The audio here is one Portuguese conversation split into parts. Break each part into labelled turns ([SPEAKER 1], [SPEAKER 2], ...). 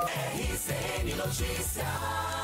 [SPEAKER 1] RCN Notícias.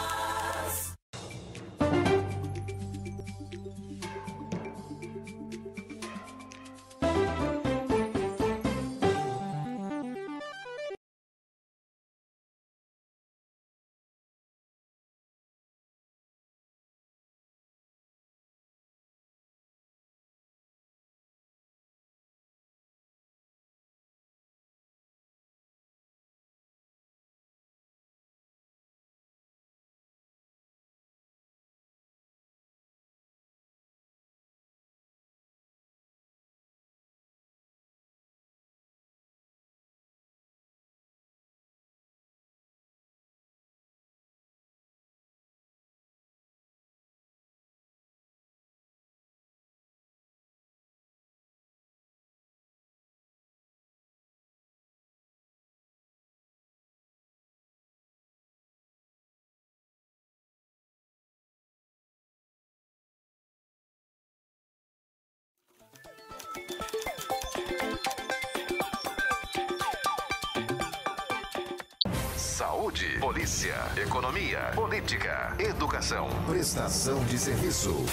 [SPEAKER 1] Saúde, polícia, economia, política, educação, prestação de serviço.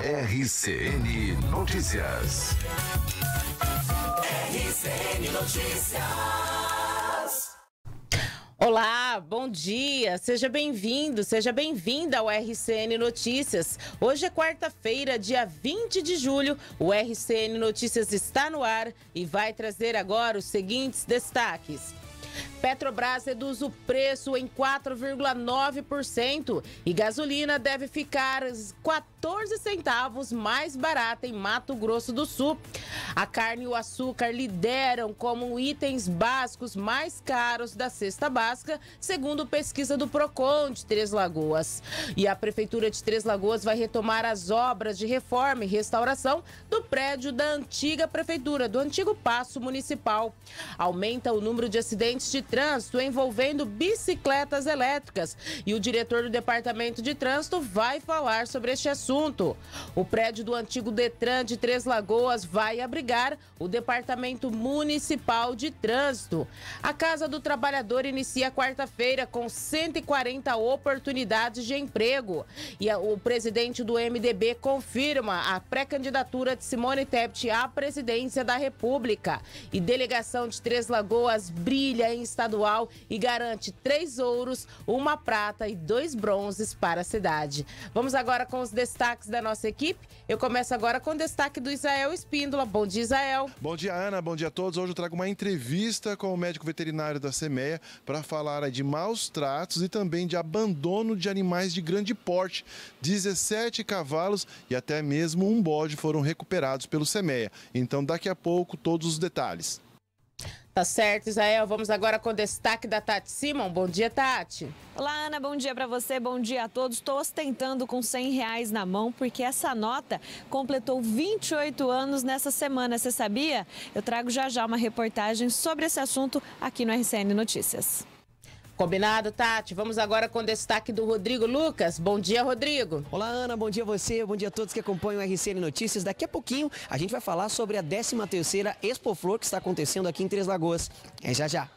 [SPEAKER 1] RCN Notícias.
[SPEAKER 2] RCN Notícias.
[SPEAKER 3] Olá, bom dia, seja bem-vindo, seja bem-vinda ao RCN Notícias. Hoje é quarta-feira, dia 20 de julho, o RCN Notícias está no ar e vai trazer agora os seguintes destaques. Petrobras reduz o preço em 4,9% e gasolina deve ficar 14 centavos mais barata em Mato Grosso do Sul. A carne e o açúcar lideram como itens básicos mais caros da cesta básica, segundo pesquisa do Procon de Três Lagoas. E a prefeitura de Três Lagoas vai retomar as obras de reforma e restauração do prédio da antiga prefeitura, do antigo Passo Municipal. Aumenta o número de acidentes de Trânsito envolvendo bicicletas elétricas. E o diretor do Departamento de Trânsito vai falar sobre este assunto. O prédio do antigo Detran de Três Lagoas vai abrigar o Departamento Municipal de Trânsito. A Casa do Trabalhador inicia quarta-feira com 140 oportunidades de emprego. E o presidente do MDB confirma a pré-candidatura de Simone Tebet à presidência da República. E delegação de Três Lagoas brilha em estadual e garante três ouros, uma prata e dois bronzes para a cidade. Vamos agora com os destaques da nossa equipe. Eu começo agora com o destaque do Israel Espíndola. Bom dia, Israel.
[SPEAKER 4] Bom dia, Ana. Bom dia a todos. Hoje eu trago uma entrevista com o médico veterinário da CEMEA para falar de maus tratos e também de abandono de animais de grande porte. 17 cavalos e até mesmo um bode foram recuperados pelo CEMEA. Então, daqui a pouco, todos os detalhes.
[SPEAKER 3] Tá certo, Israel. Vamos agora com o destaque da Tati Simon. Bom dia, Tati. Olá, Ana. Bom dia para
[SPEAKER 5] você. Bom dia a todos. Estou ostentando com 100 reais na mão porque essa nota completou 28 anos nessa semana. Você sabia? Eu trago já já uma reportagem sobre esse assunto aqui no RCN Notícias. Combinado, Tati. Vamos agora com o destaque
[SPEAKER 6] do Rodrigo Lucas. Bom dia, Rodrigo. Olá, Ana. Bom dia a você. Bom dia a todos que acompanham o RCN Notícias. Daqui a pouquinho a gente vai falar sobre a 13ª Expo Flor que está acontecendo aqui em Três Lagoas. É já já.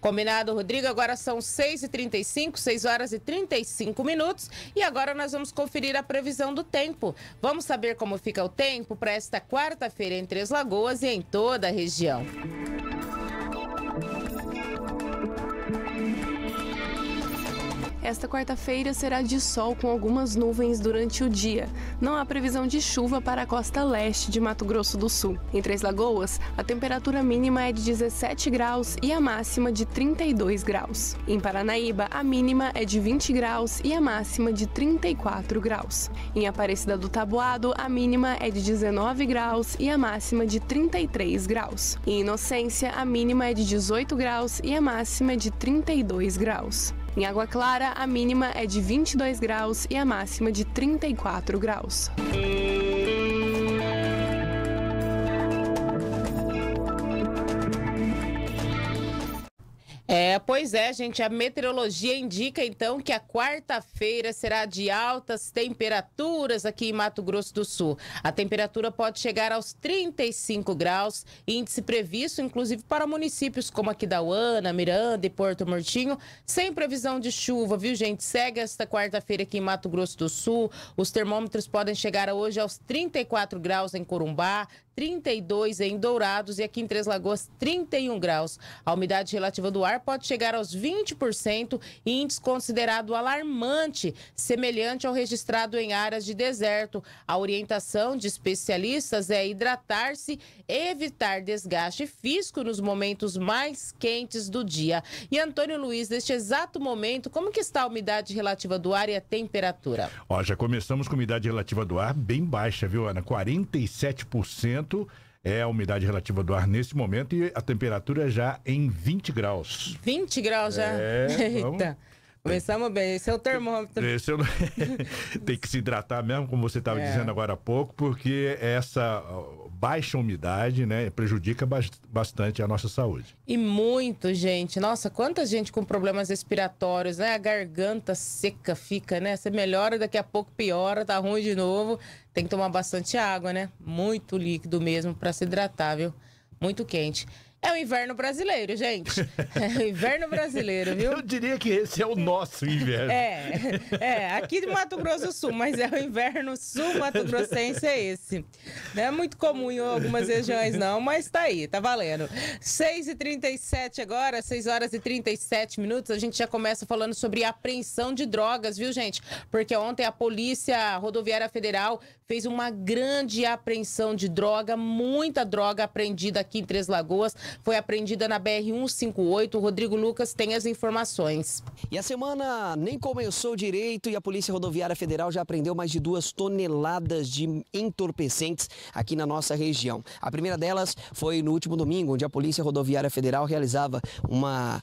[SPEAKER 6] Combinado, Rodrigo. Agora são 6h35,
[SPEAKER 3] 6 horas e 35 minutos. E agora nós vamos conferir a previsão do tempo. Vamos saber como fica o tempo para esta quarta-feira em Três Lagoas e em toda a região.
[SPEAKER 7] Esta quarta-feira será de sol com algumas nuvens durante o dia. Não há previsão de chuva para a costa leste de Mato Grosso do Sul. Em Três Lagoas, a temperatura mínima é de 17 graus e a máxima de 32 graus. Em Paranaíba, a mínima é de 20 graus e a máxima de 34 graus. Em Aparecida do Taboado, a mínima é de 19 graus e a máxima de 33 graus. Em Inocência, a mínima é de 18 graus e a máxima de 32 graus. Em Água Clara, a mínima é de 22 graus e a máxima de 34 graus.
[SPEAKER 3] É, pois é, gente. A meteorologia indica então que a quarta-feira será de altas temperaturas aqui em Mato Grosso do Sul. A temperatura pode chegar aos 35 graus, índice previsto inclusive para municípios como Uana, Miranda e Porto Murtinho, sem previsão de chuva, viu, gente? Segue esta quarta-feira aqui em Mato Grosso do Sul. Os termômetros podem chegar hoje aos 34 graus em Corumbá, 32 em Dourados e aqui em Três Lagoas, 31 graus. A umidade relativa do ar pode chegar aos 20%, índice considerado alarmante, semelhante ao registrado em áreas de deserto. A orientação de especialistas é hidratar-se, evitar desgaste físico nos momentos mais quentes do dia. E Antônio Luiz, neste exato momento, como que está a umidade relativa do ar e a temperatura?
[SPEAKER 8] Ó, já começamos com umidade relativa do ar bem baixa, viu, Ana? 47% é a umidade relativa do ar nesse momento e a temperatura já em 20 graus.
[SPEAKER 3] 20 graus já? É, vamos, Eita. Começamos bem, esse é o termômetro.
[SPEAKER 8] Esse é o... Tem que se hidratar mesmo, como você estava é. dizendo agora há pouco, porque essa baixa umidade, né, prejudica bastante a nossa saúde.
[SPEAKER 3] E muito, gente. Nossa, quanta gente com problemas respiratórios, né? A garganta seca fica, né? Você melhora, daqui a pouco piora, tá ruim de novo. Tem que tomar bastante água, né? Muito líquido mesmo para se hidratar, viu? Muito quente. É o inverno brasileiro, gente. É o inverno brasileiro, viu? Eu diria que esse é o nosso inverno. É, é aqui de Mato Grosso do Sul, mas é o inverno sul-mato grossense é esse. Não é muito comum em algumas regiões, não, mas tá aí, tá valendo. 6h37 agora, 6 horas e 37 minutos, a gente já começa falando sobre apreensão de drogas, viu, gente? Porque ontem a Polícia Rodoviária Federal fez uma grande apreensão de droga, muita droga apreendida aqui em Três Lagoas. Foi
[SPEAKER 6] apreendida na BR-158. Rodrigo Lucas tem as informações. E a semana nem começou direito e a Polícia Rodoviária Federal já apreendeu mais de duas toneladas de entorpecentes aqui na nossa região. A primeira delas foi no último domingo, onde a Polícia Rodoviária Federal realizava uma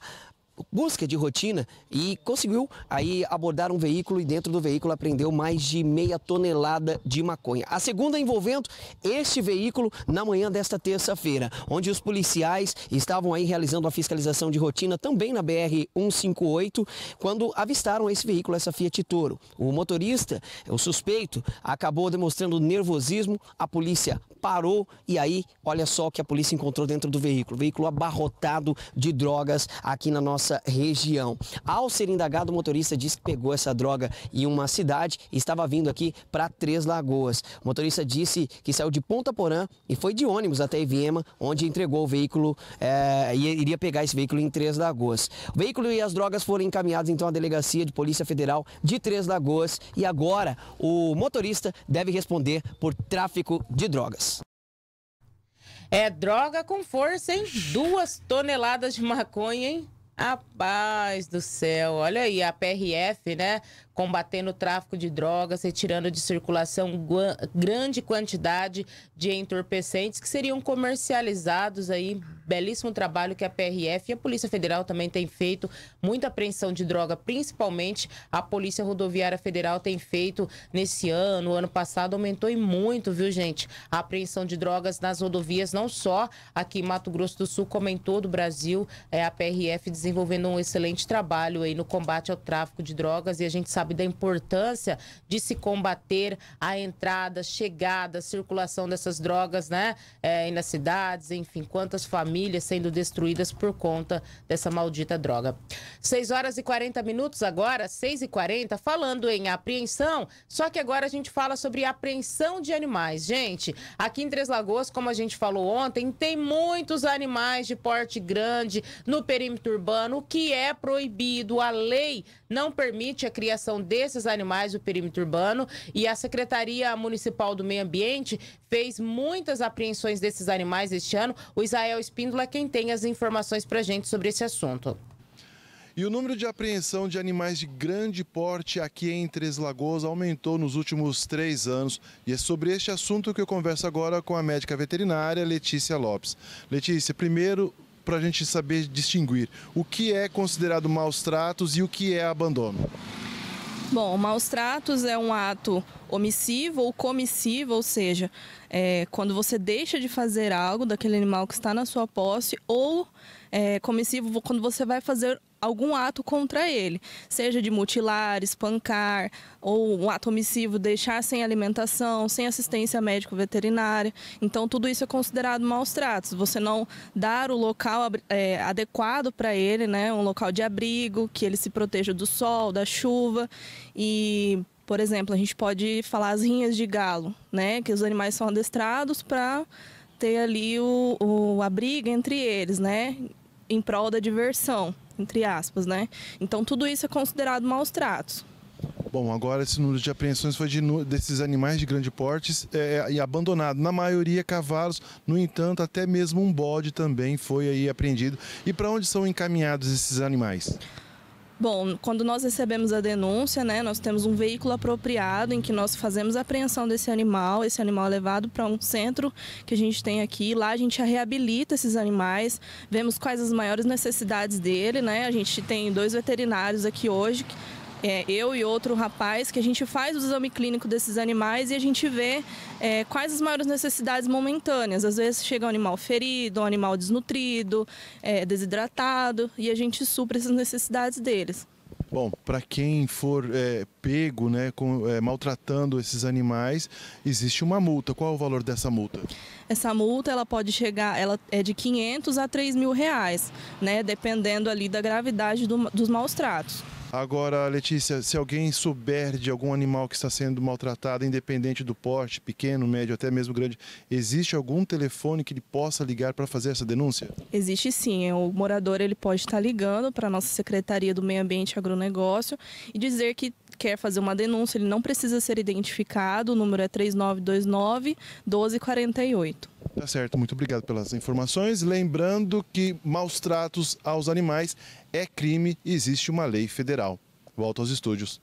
[SPEAKER 6] busca de rotina e conseguiu aí abordar um veículo e dentro do veículo apreendeu mais de meia tonelada de maconha. A segunda envolvendo este veículo na manhã desta terça-feira, onde os policiais estavam aí realizando a fiscalização de rotina também na BR 158, quando avistaram esse veículo, essa Fiat Toro. O motorista, o suspeito, acabou demonstrando nervosismo, a polícia parou e aí olha só o que a polícia encontrou dentro do veículo. Veículo abarrotado de drogas aqui na nossa região. Ao ser indagado, o motorista disse que pegou essa droga em uma cidade e estava vindo aqui para Três Lagoas. O motorista disse que saiu de Ponta Porã e foi de ônibus até Iviema, onde entregou o veículo é, e iria pegar esse veículo em Três Lagoas. O veículo e as drogas foram encaminhados então à delegacia de Polícia Federal de Três Lagoas e agora o motorista deve responder por tráfico de drogas. É droga com força, hein?
[SPEAKER 3] Duas toneladas de maconha, hein? Rapaz do céu, olha aí, a PRF, né? combatendo o tráfico de drogas, retirando de circulação grande quantidade de entorpecentes que seriam comercializados aí. Belíssimo trabalho que a PRF e a Polícia Federal também tem feito, muita apreensão de droga, principalmente a Polícia Rodoviária Federal tem feito nesse ano, ano passado aumentou e muito, viu, gente? A apreensão de drogas nas rodovias, não só aqui em Mato Grosso do Sul, como em todo o Brasil, é a PRF desenvolvendo um excelente trabalho aí no combate ao tráfico de drogas e a gente sabe sabe da importância de se combater a entrada, chegada, circulação dessas drogas, né? É, nas cidades, enfim, quantas famílias sendo destruídas por conta dessa maldita droga. 6 horas e 40 minutos agora, 6 e 40, falando em apreensão, só que agora a gente fala sobre apreensão de animais. Gente, aqui em Três Lagoas, como a gente falou ontem, tem muitos animais de porte grande no perímetro urbano, o que é proibido. A lei não permite a criação proteção desses animais do perímetro urbano e a Secretaria Municipal do Meio Ambiente fez muitas apreensões desses animais este ano. O Israel Espíndola é quem tem as informações para gente sobre esse
[SPEAKER 4] assunto. E o número de apreensão de animais de grande porte aqui em Três Lagoas aumentou nos últimos três anos. E é sobre este assunto que eu converso agora com a médica veterinária Letícia Lopes. Letícia, primeiro, para a gente saber distinguir o que é considerado maus tratos e o que é abandono.
[SPEAKER 7] Bom, maus tratos é um ato omissivo ou comissivo, ou seja, é, quando você deixa de fazer algo daquele animal que está na sua posse, ou é, comissivo quando você vai fazer algum ato contra ele, seja de mutilar, espancar ou um ato omissivo, deixar sem alimentação, sem assistência médico-veterinária. Então, tudo isso é considerado maus tratos. Você não dar o local é, adequado para ele, né, um local de abrigo, que ele se proteja do sol, da chuva e por exemplo, a gente pode falar as rinhas de galo, né? Que os animais são adestrados para ter ali o, o, a briga entre eles, né? Em prol da diversão entre aspas, né? Então tudo isso é considerado maus tratos.
[SPEAKER 4] Bom, agora esse número de apreensões foi de, desses animais de grande porte é, é, e abandonado. Na maioria, cavalos. No entanto, até mesmo um bode também foi aí apreendido. E para onde são encaminhados esses animais?
[SPEAKER 7] Bom, quando nós recebemos a denúncia, né, nós temos um veículo apropriado em que nós fazemos a apreensão desse animal. Esse animal é levado para um centro que a gente tem aqui. Lá a gente reabilita esses animais, vemos quais as maiores necessidades dele, né? A gente tem dois veterinários aqui hoje é, eu e outro rapaz, que a gente faz o exame clínico desses animais e a gente vê é, quais as maiores necessidades momentâneas. Às vezes chega um animal ferido, um animal desnutrido, é, desidratado, e a gente supra essas necessidades deles.
[SPEAKER 4] Bom, para quem for é, pego né, com, é, maltratando esses animais, existe uma multa. Qual é o valor dessa multa?
[SPEAKER 7] Essa multa ela pode chegar, ela é de 500 a 3 mil reais, né, dependendo ali da gravidade do, dos maus tratos.
[SPEAKER 4] Agora, Letícia, se alguém souber de algum animal que está sendo maltratado, independente do porte, pequeno, médio, até mesmo grande, existe algum telefone que ele possa ligar para fazer essa denúncia?
[SPEAKER 7] Existe sim. O morador ele pode estar ligando para a nossa Secretaria do Meio Ambiente e Agronegócio e dizer que quer fazer uma denúncia, ele não precisa ser identificado. O número é 3929 1248.
[SPEAKER 4] Tá certo, muito obrigado pelas informações. Lembrando que maus tratos aos animais é crime e existe uma lei federal. Volto aos estúdios.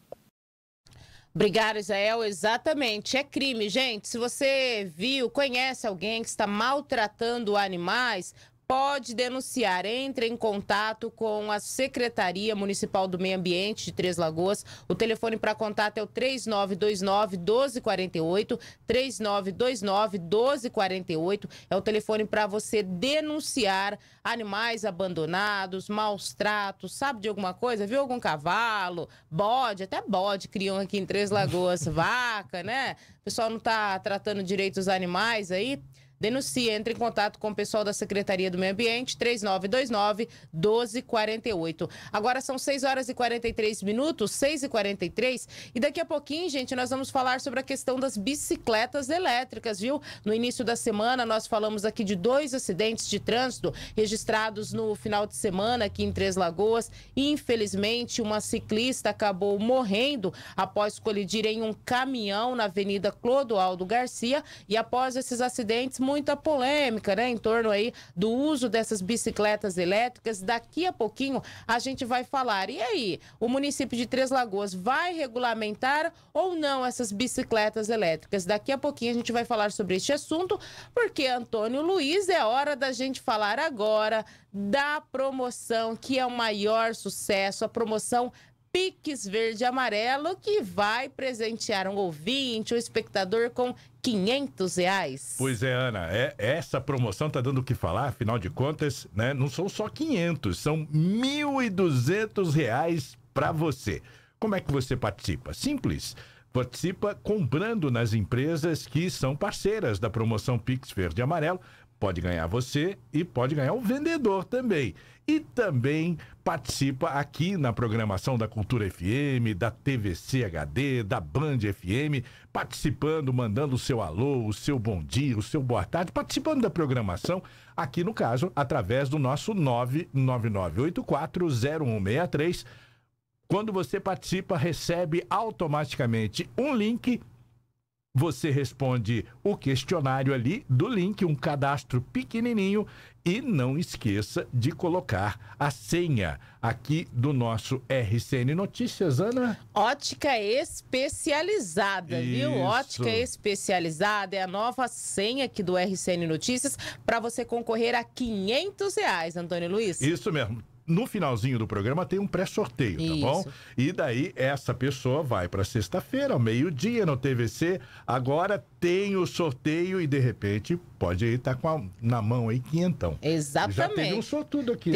[SPEAKER 3] Obrigada, Israel. Exatamente. É crime, gente. Se você viu, conhece alguém que está maltratando animais, pode denunciar. Entre em contato com a Secretaria Municipal do Meio Ambiente de Três Lagoas. O telefone para contato é o 3929-1248. 3929-1248 é o telefone para você denunciar animais abandonados, maus tratos, sabe de alguma coisa? Viu algum cavalo, bode, até bode criam aqui em Três Lagoas, vaca, né? O pessoal não está tratando direito os animais aí denuncie, entre em contato com o pessoal da Secretaria do Meio Ambiente, 3929 1248. Agora são 6 horas e 43 minutos, 6 e 43, e daqui a pouquinho, gente, nós vamos falar sobre a questão das bicicletas elétricas, viu? No início da semana, nós falamos aqui de dois acidentes de trânsito registrados no final de semana aqui em Três Lagoas. Infelizmente, uma ciclista acabou morrendo após colidir em um caminhão na Avenida Clodoaldo Garcia e após esses acidentes, muita polêmica, né, em torno aí do uso dessas bicicletas elétricas. Daqui a pouquinho a gente vai falar. E aí, o município de Três Lagoas vai regulamentar ou não essas bicicletas elétricas? Daqui a pouquinho a gente vai falar sobre este assunto, porque Antônio Luiz é hora da gente falar agora da promoção que é o maior sucesso, a promoção Piques Verde Amarelo, que vai presentear um ouvinte, um espectador com 500 reais.
[SPEAKER 8] Pois é, Ana, é, essa promoção tá dando o que falar, afinal de contas, né? Não são só 500, são 1.200 reais para você. Como é que você participa? Simples. Participa comprando nas empresas que são parceiras da promoção Pix Verde Amarelo Pode ganhar você e pode ganhar o vendedor também. E também participa aqui na programação da Cultura FM, da TVC HD, da Band FM, participando, mandando o seu alô, o seu bom dia, o seu boa tarde, participando da programação, aqui no caso, através do nosso 999840163. Quando você participa, recebe automaticamente um link você responde o questionário ali do link, um cadastro pequenininho e não esqueça de colocar a senha aqui do nosso RCN Notícias, Ana.
[SPEAKER 3] Ótica especializada, Isso. viu? Ótica especializada é a nova senha aqui do RCN Notícias para você concorrer a 500 reais, Antônio Luiz.
[SPEAKER 8] Isso mesmo no finalzinho do programa tem um pré-sorteio, tá bom? E daí essa pessoa vai para sexta-feira, ao meio-dia no TVC, agora tem o sorteio e de repente pode estar tá com a, na mão aí quinhentão.
[SPEAKER 3] Exatamente. Já teve um sortudo aqui. É?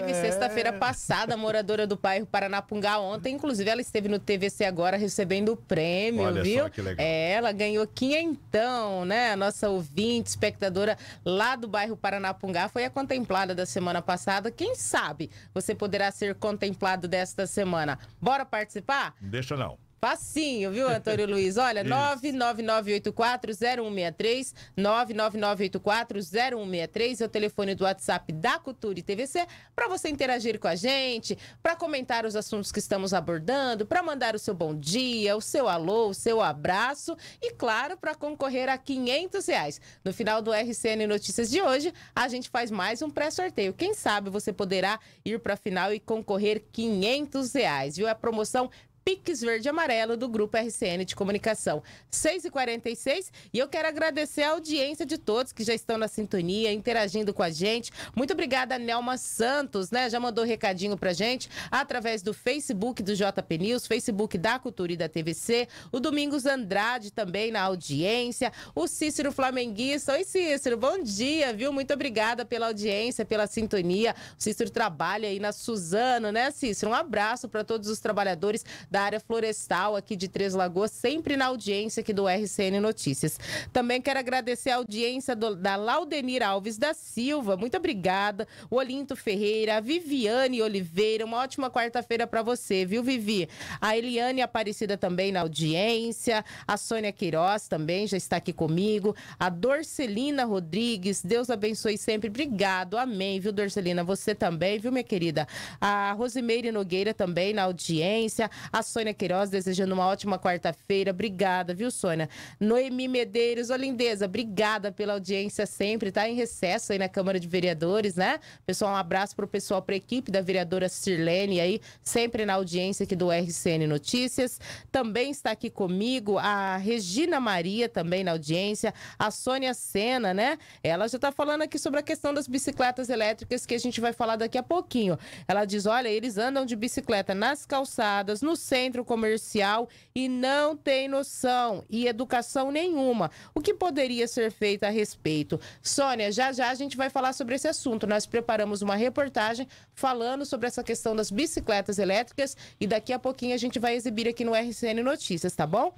[SPEAKER 3] Teve, é? sexta-feira passada, a moradora do bairro Paranapungá ontem, inclusive ela esteve no TVC agora recebendo o prêmio, Olha viu? Só que legal. É, ela ganhou quinhentão, né? A nossa ouvinte, espectadora lá do bairro Paranapungá foi a contemplada da semana passada. Quem sabe você poderá ser contemplado desta semana. Bora participar? Deixa não. Passinho, viu, Antônio Luiz? Olha, 999840163, 999840163 é o telefone do WhatsApp da Cultura e TVC para você interagir com a gente, para comentar os assuntos que estamos abordando, para mandar o seu bom dia, o seu alô, o seu abraço e, claro, para concorrer a 500 reais. No final do RCN Notícias de hoje, a gente faz mais um pré-sorteio. Quem sabe você poderá ir para a final e concorrer 500 reais, viu? É a promoção Pix Verde Amarelo do Grupo RCN de Comunicação. 6h46 e eu quero agradecer a audiência de todos que já estão na sintonia, interagindo com a gente. Muito obrigada, Nelma Santos, né? Já mandou recadinho pra gente através do Facebook do JP News, Facebook da Cultura e da TVC, o Domingos Andrade também na audiência, o Cícero Flamenguista. Oi, Cícero, bom dia, viu? Muito obrigada pela audiência, pela sintonia. O Cícero trabalha aí na Suzano, né, Cícero? Um abraço para todos os trabalhadores da área florestal aqui de Três Lagoas, sempre na audiência aqui do RCN Notícias. Também quero agradecer a audiência do, da Laudenir Alves da Silva, muito obrigada. O Olinto Ferreira, a Viviane Oliveira, uma ótima quarta-feira para você, viu, Vivi? A Eliane Aparecida também na audiência, a Sônia Queiroz também já está aqui comigo, a Dorcelina Rodrigues, Deus abençoe sempre, obrigado, amém, viu, Dorcelina? Você também, viu, minha querida? A Rosimeire Nogueira também na audiência, a a Sônia Queiroz desejando uma ótima quarta-feira. Obrigada, viu, Sônia? Noemi Medeiros, Olindeza, obrigada pela audiência sempre. Tá em recesso aí na Câmara de Vereadores, né? Pessoal, um abraço pro pessoal, pra equipe da vereadora Sirlene aí, sempre na audiência aqui do RCN Notícias. Também está aqui comigo a Regina Maria, também na audiência. A Sônia Sena, né? Ela já tá falando aqui sobre a questão das bicicletas elétricas que a gente vai falar daqui a pouquinho. Ela diz: olha, eles andam de bicicleta nas calçadas, nos centro comercial e não tem noção e educação nenhuma. O que poderia ser feito a respeito? Sônia, já já a gente vai falar sobre esse assunto. Nós preparamos uma reportagem falando sobre essa questão das bicicletas elétricas e daqui a pouquinho a gente vai exibir aqui no RCN Notícias, tá bom?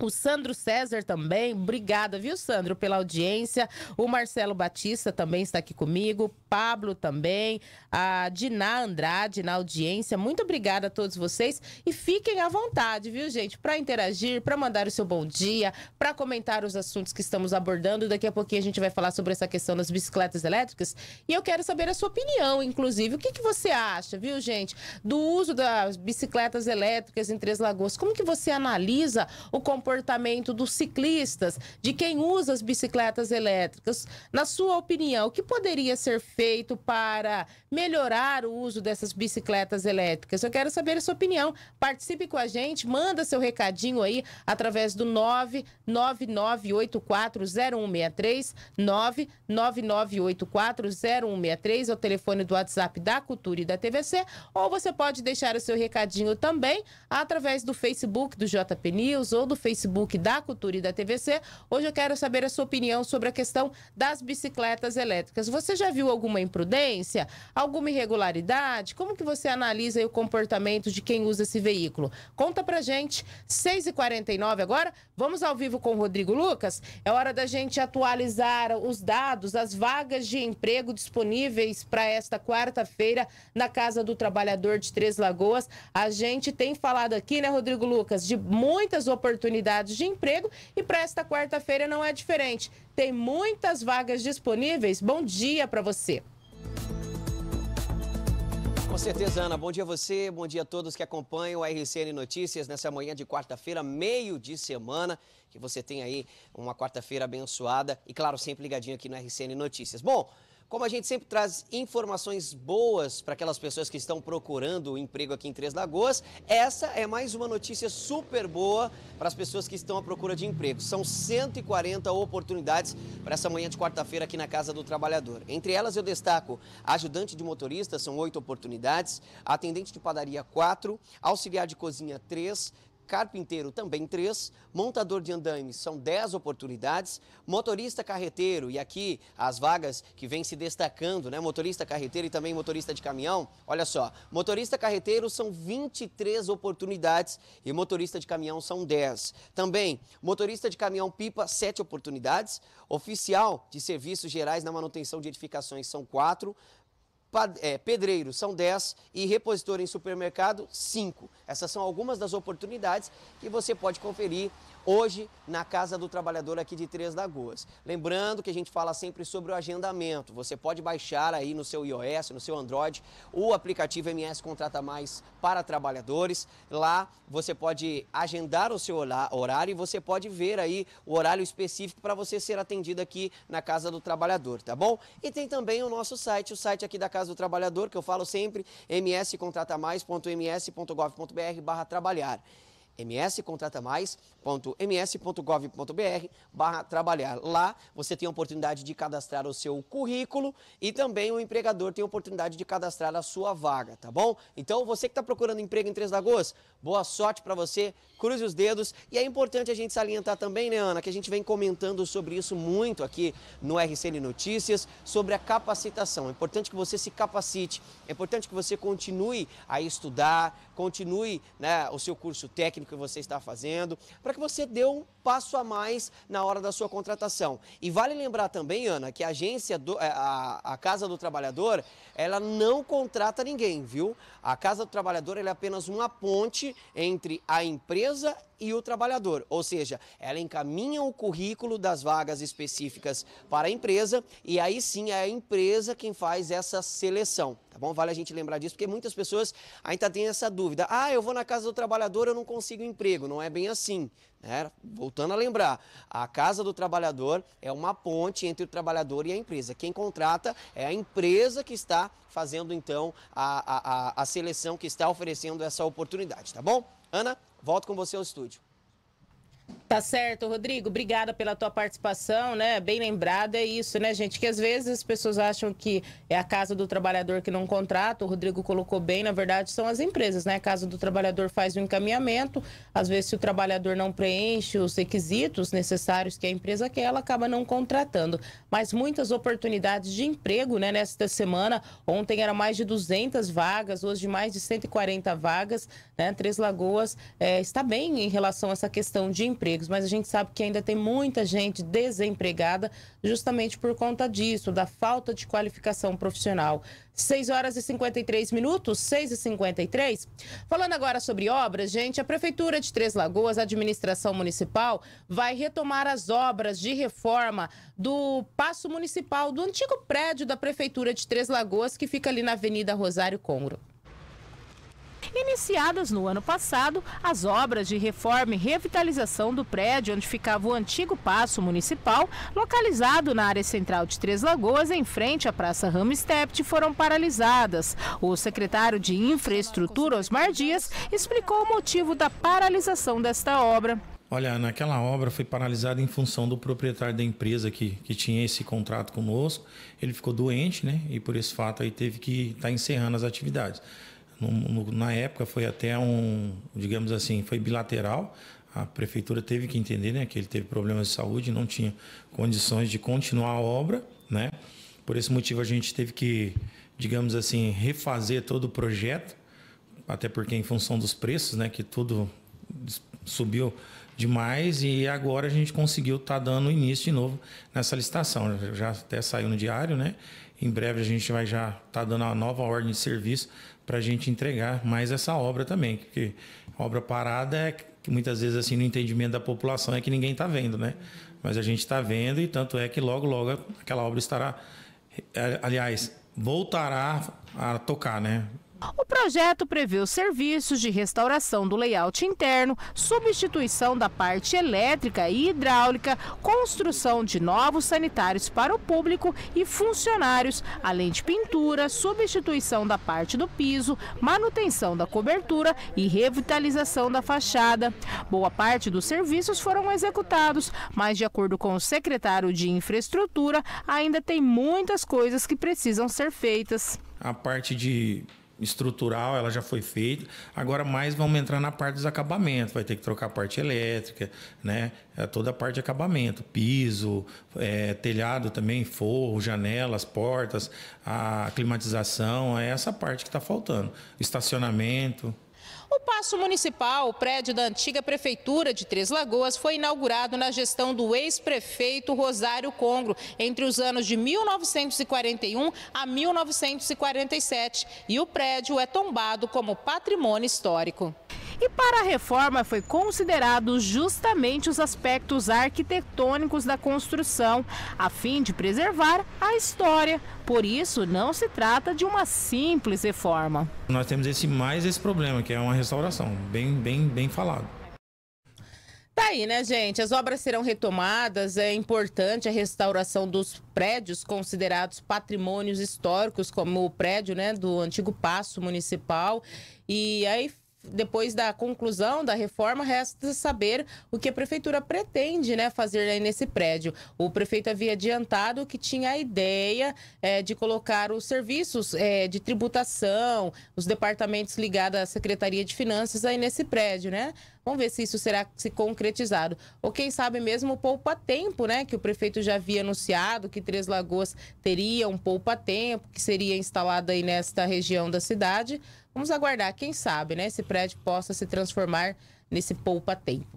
[SPEAKER 3] O Sandro César também, obrigada, viu, Sandro, pela audiência. O Marcelo Batista também está aqui comigo, Pablo também, a Diná Andrade na audiência. Muito obrigada a todos vocês e fiquem à vontade, viu, gente, para interagir, para mandar o seu bom dia, para comentar os assuntos que estamos abordando. Daqui a pouquinho a gente vai falar sobre essa questão das bicicletas elétricas e eu quero saber a sua opinião, inclusive. O que, que você acha, viu, gente, do uso das bicicletas elétricas em Três Lagoas? Como que você analisa o comportamento comportamento dos ciclistas, de quem usa as bicicletas elétricas. Na sua opinião, o que poderia ser feito para melhorar o uso dessas bicicletas elétricas? Eu quero saber a sua opinião. Participe com a gente, manda seu recadinho aí através do 999840163, 999840163, é o telefone do WhatsApp da Cultura e da TVC, ou você pode deixar o seu recadinho também através do Facebook do JP News ou do Facebook Facebook da Cultura e da TVC. Hoje eu quero saber a sua opinião sobre a questão das bicicletas elétricas. Você já viu alguma imprudência, alguma irregularidade? Como que você analisa o comportamento de quem usa esse veículo? Conta pra gente. 6h49 agora, vamos ao vivo com o Rodrigo Lucas. É hora da gente atualizar os dados, as vagas de emprego disponíveis para esta quarta-feira na Casa do Trabalhador de Três Lagoas. A gente tem falado aqui, né, Rodrigo Lucas, de muitas oportunidades oportunidades de emprego e para esta quarta-feira não é diferente. Tem muitas vagas disponíveis. Bom dia para você.
[SPEAKER 6] Com certeza, Ana. Bom dia a você, bom dia a todos que acompanham a RCN Notícias nessa manhã de quarta-feira, meio de semana. Que você tenha aí uma quarta-feira abençoada e, claro, sempre ligadinho aqui no RCN Notícias. Bom, como a gente sempre traz informações boas para aquelas pessoas que estão procurando emprego aqui em Três Lagoas, essa é mais uma notícia super boa para as pessoas que estão à procura de emprego. São 140 oportunidades para essa manhã de quarta-feira aqui na Casa do Trabalhador. Entre elas eu destaco ajudante de motorista, são oito oportunidades, atendente de padaria, quatro, auxiliar de cozinha, três, carpinteiro também três, montador de andames são dez oportunidades, motorista carreteiro e aqui as vagas que vem se destacando, né? Motorista carreteiro e também motorista de caminhão. Olha só, motorista carreteiro são 23 oportunidades e motorista de caminhão são 10. Também motorista de caminhão pipa sete oportunidades, oficial de serviços gerais na manutenção de edificações são quatro, é, pedreiro são 10 e repositor em supermercado 5. Essas são algumas das oportunidades que você pode conferir hoje na Casa do Trabalhador aqui de Três Lagoas. Lembrando que a gente fala sempre sobre o agendamento. Você pode baixar aí no seu iOS, no seu Android, o aplicativo MS Contrata Mais para Trabalhadores. Lá você pode agendar o seu horário e você pode ver aí o horário específico para você ser atendido aqui na Casa do Trabalhador, tá bom? E tem também o nosso site, o site aqui da Casa do Trabalhador, que eu falo sempre, mscontratamais.ms.gov.br barra trabalhar mscontratamais.ms.gov.br barra trabalhar. Lá você tem a oportunidade de cadastrar o seu currículo e também o empregador tem a oportunidade de cadastrar a sua vaga, tá bom? Então você que está procurando emprego em Três Lagoas, boa sorte para você, cruze os dedos. E é importante a gente salientar também, né Ana, que a gente vem comentando sobre isso muito aqui no RCN Notícias, sobre a capacitação. É importante que você se capacite, é importante que você continue a estudar, continue né, o seu curso técnico, que você está fazendo, para que você dê um passo a mais na hora da sua contratação. E vale lembrar também, Ana, que a agência, do, é, a, a Casa do Trabalhador, ela não contrata ninguém, viu? A Casa do Trabalhador é apenas uma ponte entre a empresa e o trabalhador, ou seja, ela encaminha o currículo das vagas específicas para a empresa e aí sim é a empresa quem faz essa seleção. Tá bom? Vale a gente lembrar disso, porque muitas pessoas ainda têm essa dúvida. Ah, eu vou na casa do trabalhador, eu não consigo emprego. Não é bem assim. Né? Voltando a lembrar, a casa do trabalhador é uma ponte entre o trabalhador e a empresa. Quem contrata é a empresa que está fazendo, então, a, a, a seleção, que está oferecendo essa oportunidade. Tá bom? Ana, Volto com você ao estúdio. Tá certo, Rodrigo. Obrigada pela tua
[SPEAKER 3] participação, né? Bem lembrada é isso, né, gente? Que às vezes as pessoas acham que é a casa do trabalhador que não contrata. O Rodrigo colocou bem, na verdade, são as empresas, né? A casa do trabalhador faz o encaminhamento. Às vezes, se o trabalhador não preenche os requisitos necessários que a empresa quer, ela acaba não contratando. Mas muitas oportunidades de emprego, né, nesta semana. Ontem era mais de 200 vagas, hoje mais de 140 vagas, né? Três Lagoas é, está bem em relação a essa questão de emprego empregos, mas a gente sabe que ainda tem muita gente desempregada justamente por conta disso, da falta de qualificação profissional. 6 horas e 53 minutos, 6 e 53. Falando agora sobre obras, gente, a Prefeitura de Três Lagoas, a administração municipal, vai retomar as obras de reforma do Passo Municipal, do antigo prédio da Prefeitura de Três Lagoas, que fica ali na Avenida Rosário Congro. Iniciadas no ano passado, as obras de reforma e revitalização do prédio onde ficava o antigo Paço Municipal, localizado na área central de Três Lagoas, em frente à Praça Ramstept, foram paralisadas. O secretário de Infraestrutura, Osmar Dias, explicou o motivo da paralisação desta obra.
[SPEAKER 9] Olha, naquela obra foi paralisada em função do proprietário da empresa que, que tinha esse contrato conosco. Ele ficou doente, né? E por esse fato aí teve que estar tá encerrando as atividades na época foi até um, digamos assim, foi bilateral. A prefeitura teve que entender né, que ele teve problemas de saúde, não tinha condições de continuar a obra. Né? Por esse motivo, a gente teve que, digamos assim, refazer todo o projeto, até porque, em função dos preços, né, que tudo subiu demais e agora a gente conseguiu estar tá dando início de novo nessa licitação. Já até saiu no diário, né? Em breve a gente vai já estar tá dando a nova ordem de serviço para a gente entregar mais essa obra também, porque obra parada é que muitas vezes assim no entendimento da população é que ninguém está vendo, né? Mas a gente está vendo e tanto é que logo logo aquela obra estará, eh, aliás, voltará a tocar, né?
[SPEAKER 3] O projeto prevê serviços de restauração do layout interno, substituição da parte elétrica e hidráulica, construção de novos sanitários para o público e funcionários, além de pintura, substituição da parte do piso, manutenção da cobertura e revitalização da fachada. Boa parte dos serviços foram executados, mas de acordo com o secretário de Infraestrutura, ainda tem muitas coisas que precisam ser feitas.
[SPEAKER 9] A parte de estrutural ela já foi feita. Agora mais vamos entrar na parte dos acabamentos. Vai ter que trocar a parte elétrica, né? É toda a parte de acabamento, piso, é, telhado também, forro, janelas, portas, a climatização, é essa parte que está faltando. Estacionamento.
[SPEAKER 3] O Paço Municipal, prédio da antiga Prefeitura de Três Lagoas, foi inaugurado na gestão do ex-prefeito Rosário Congro, entre os anos de 1941 a 1947. E o prédio é tombado como patrimônio histórico. E para a reforma foi considerado justamente os aspectos arquitetônicos da construção, a fim de preservar a história. Por isso, não se trata de uma simples reforma.
[SPEAKER 9] Nós temos esse mais esse problema, que é uma restauração, bem bem bem falado.
[SPEAKER 3] Tá aí, né, gente? As obras serão retomadas. É importante a restauração dos prédios considerados patrimônios históricos, como o prédio né, do antigo Passo Municipal. E aí depois da conclusão da reforma, resta saber o que a prefeitura pretende né, fazer nesse prédio. O prefeito havia adiantado que tinha a ideia é, de colocar os serviços é, de tributação, os departamentos ligados à Secretaria de Finanças aí nesse prédio, né? Vamos ver se isso será se concretizado. Ou quem sabe mesmo o poupa-tempo, né? Que o prefeito já havia anunciado que Três Lagoas teria um poupa-tempo, que seria instalado aí nesta região da cidade. Vamos aguardar, quem sabe, né? Esse prédio possa se transformar nesse poupa-tempo.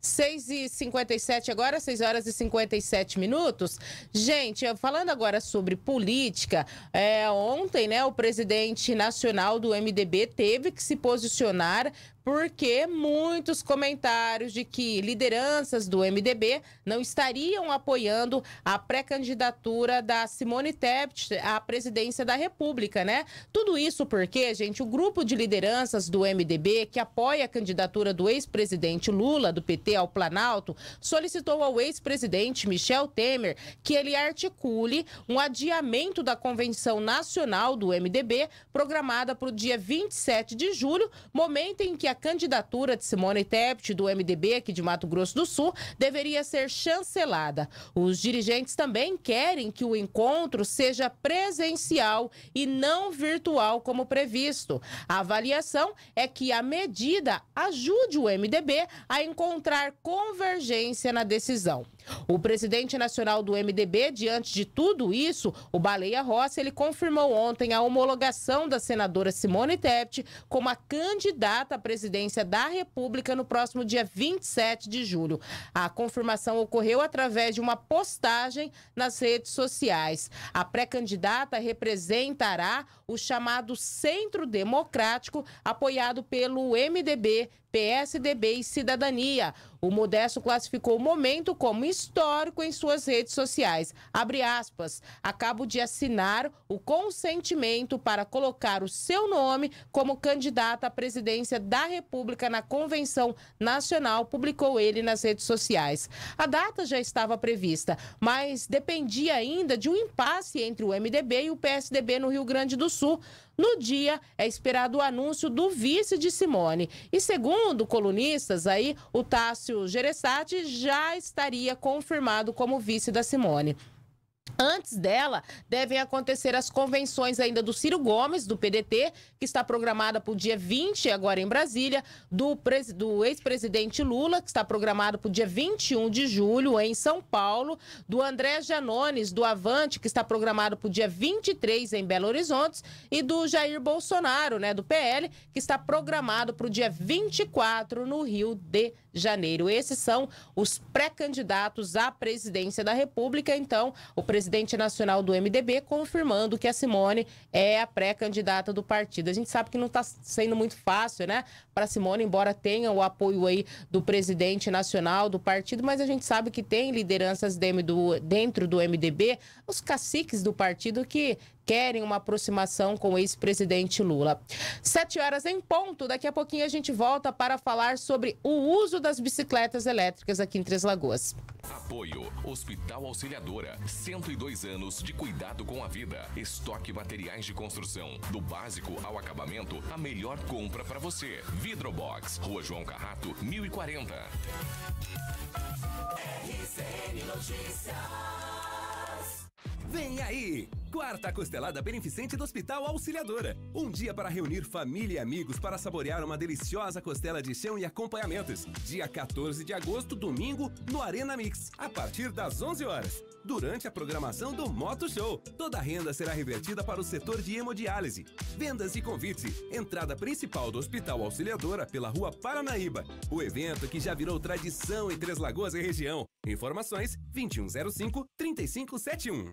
[SPEAKER 3] 6 e 57 agora, 6 horas e 57 minutos. Gente, falando agora sobre política, é, ontem né, o presidente nacional do MDB teve que se posicionar porque muitos comentários de que lideranças do MDB não estariam apoiando a pré-candidatura da Simone Tebet à presidência da República, né? Tudo isso porque, gente, o grupo de lideranças do MDB que apoia a candidatura do ex-presidente Lula do PT ao Planalto solicitou ao ex-presidente Michel Temer que ele articule um adiamento da convenção nacional do MDB programada para o dia 27 de julho, momento em que a candidatura de Simone Tebet, do MDB aqui de Mato Grosso do Sul, deveria ser chancelada. Os dirigentes também querem que o encontro seja presencial e não virtual, como previsto. A avaliação é que a medida ajude o MDB a encontrar convergência na decisão. O presidente nacional do MDB, diante de tudo isso, o Baleia Rossi, ele confirmou ontem a homologação da senadora Simone Tebet como a candidata à presidência da República no próximo dia 27 de julho. A confirmação ocorreu através de uma postagem nas redes sociais. A pré-candidata representará o chamado Centro Democrático, apoiado pelo MDB, PSDB e Cidadania. O Modesto classificou o momento como histórico em suas redes sociais. Abre aspas. Acabo de assinar o consentimento para colocar o seu nome como candidato à presidência da República na Convenção Nacional, publicou ele nas redes sociais. A data já estava prevista, mas dependia ainda de um impasse entre o MDB e o PSDB no Rio Grande do Sul no dia é esperado o anúncio do vice de Simone. E segundo colunistas aí, o Tássio Geressati já estaria confirmado como vice da Simone. Antes dela, devem acontecer as convenções ainda do Ciro Gomes, do PDT, que está programada para o dia 20, agora em Brasília, do, do ex-presidente Lula, que está programado para o dia 21 de julho, em São Paulo, do André Janones, do Avante, que está programado para o dia 23, em Belo Horizonte, e do Jair Bolsonaro, né, do PL, que está programado para o dia 24, no Rio de Janeiro. Esses são os pré-candidatos à presidência da República. Então, o presidente presidente nacional do MDB, confirmando que a Simone é a pré-candidata do partido. A gente sabe que não está sendo muito fácil, né, para Simone, embora tenha o apoio aí do presidente nacional do partido, mas a gente sabe que tem lideranças dentro do MDB, os caciques do partido que querem uma aproximação com o ex-presidente Lula. Sete horas em ponto. Daqui a pouquinho a gente volta para falar sobre o uso das bicicletas elétricas aqui em Três Lagoas.
[SPEAKER 1] Apoio Hospital Auxiliadora, 102 anos de cuidado com a vida. Estoque materiais de construção, do básico ao acabamento, a melhor compra para você. Vidrobox, Rua João Carrato, 1040. RCN Notícias. Vem aí! Quarta costelada beneficente do Hospital Auxiliadora. Um dia para reunir família e amigos para saborear uma deliciosa costela de chão e acompanhamentos. Dia 14 de agosto, domingo, no Arena Mix, a partir das 11 horas. Durante a programação do Moto Show, toda a renda será revertida para o setor de hemodiálise. Vendas e convite. Entrada principal do Hospital Auxiliadora pela Rua Paranaíba. O evento que já virou tradição em Três Lagoas e região. Informações 2105 3571.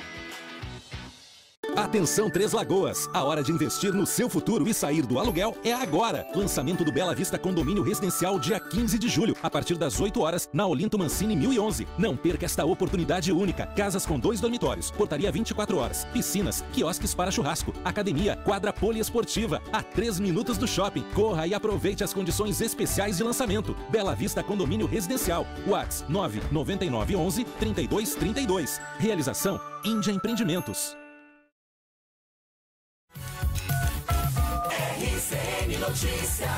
[SPEAKER 1] Atenção Três Lagoas, a hora de investir no seu futuro e sair do aluguel é agora. Lançamento do Bela Vista Condomínio Residencial dia 15 de julho, a partir das 8 horas, na Olinto Mancini 1011. Não perca esta oportunidade única. Casas com dois dormitórios, portaria 24 horas, piscinas, quiosques para churrasco, academia, quadra poliesportiva, a 3 minutos do shopping. Corra e aproveite as condições especiais de lançamento. Bela Vista Condomínio Residencial. Whats 99911 3232. Realização Índia Empreendimentos.
[SPEAKER 10] RCN Notícias.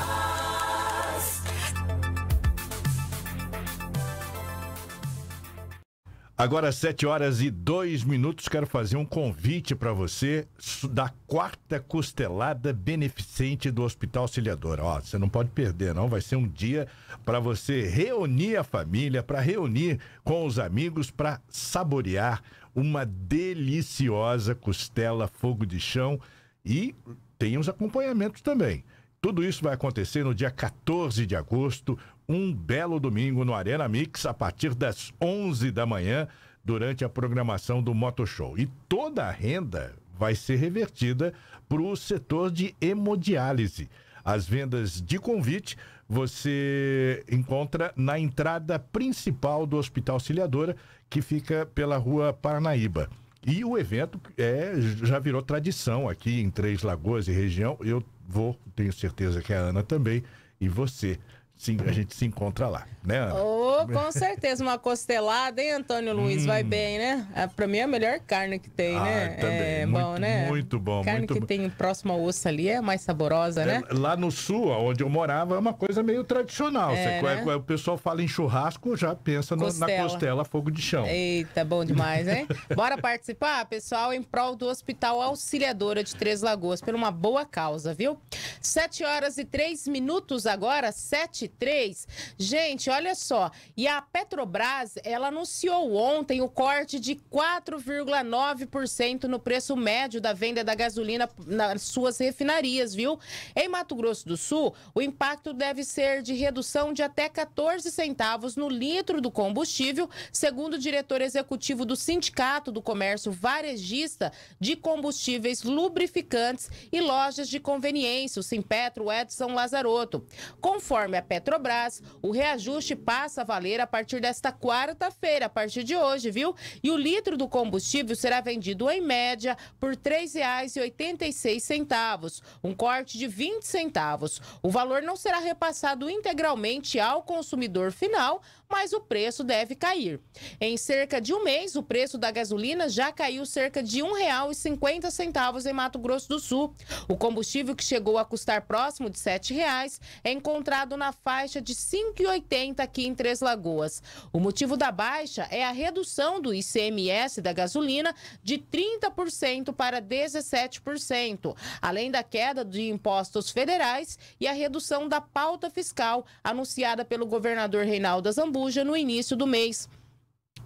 [SPEAKER 8] Agora, sete horas e dois minutos, quero fazer um convite para você da quarta costelada beneficente do Hospital Auxiliador. Ó, você não pode perder, não. Vai ser um dia para você reunir a família, para reunir com os amigos, para saborear uma deliciosa costela fogo de chão e tem os acompanhamentos também. Tudo isso vai acontecer no dia 14 de agosto, um belo domingo no Arena Mix, a partir das 11 da manhã, durante a programação do Moto Show. E toda a renda vai ser revertida para o setor de hemodiálise. As vendas de convite você encontra na entrada principal do Hospital Ciliadora, que fica pela rua Parnaíba. E o evento é, já virou tradição aqui em Três Lagoas e região. Eu vou, tenho certeza que a Ana também, e você. Sim, a gente se encontra lá, né?
[SPEAKER 3] Oh, com certeza, uma costelada, hein, Antônio Luiz? Hum. Vai bem, né? É, pra mim é a melhor carne que tem, né? ah, né? Também. É muito, bom, né? Muito bom. Carne muito que bom. tem próxima ao osso ali é mais saborosa, é, né?
[SPEAKER 8] Lá no sul, onde eu morava, é uma coisa meio tradicional. É, Você, né? O pessoal fala em churrasco, já pensa no, na costela fogo de chão.
[SPEAKER 3] Eita, bom demais, hein? Bora participar, pessoal, em prol do Hospital Auxiliadora de Três Lagoas, por uma boa causa, viu? Sete horas e três minutos agora, sete 23. Gente, olha só. E a Petrobras, ela anunciou ontem o corte de 4,9% no preço médio da venda da gasolina nas suas refinarias, viu? Em Mato Grosso do Sul, o impacto deve ser de redução de até 14 centavos no litro do combustível, segundo o diretor executivo do Sindicato do Comércio Varejista de Combustíveis Lubrificantes e Lojas de Conveniência, o Simpetro Edson Lazaroto. Conforme a Petrobras, o reajuste passa a valer a partir desta quarta-feira, a partir de hoje, viu? E o litro do combustível será vendido em média por R$ 3,86, um corte de 20 centavos. O valor não será repassado integralmente ao consumidor final, mas o preço deve cair. Em cerca de um mês, o preço da gasolina já caiu cerca de R$ 1,50 em Mato Grosso do Sul. O combustível que chegou a custar próximo de R$ 7,00 é encontrado na faixa de R$ 5,80 aqui em Três Lagoas. O motivo da baixa é a redução do ICMS da gasolina de 30% para 17%, além da queda de impostos federais e a redução da pauta fiscal anunciada pelo governador Reinaldo Zambu no início do mês.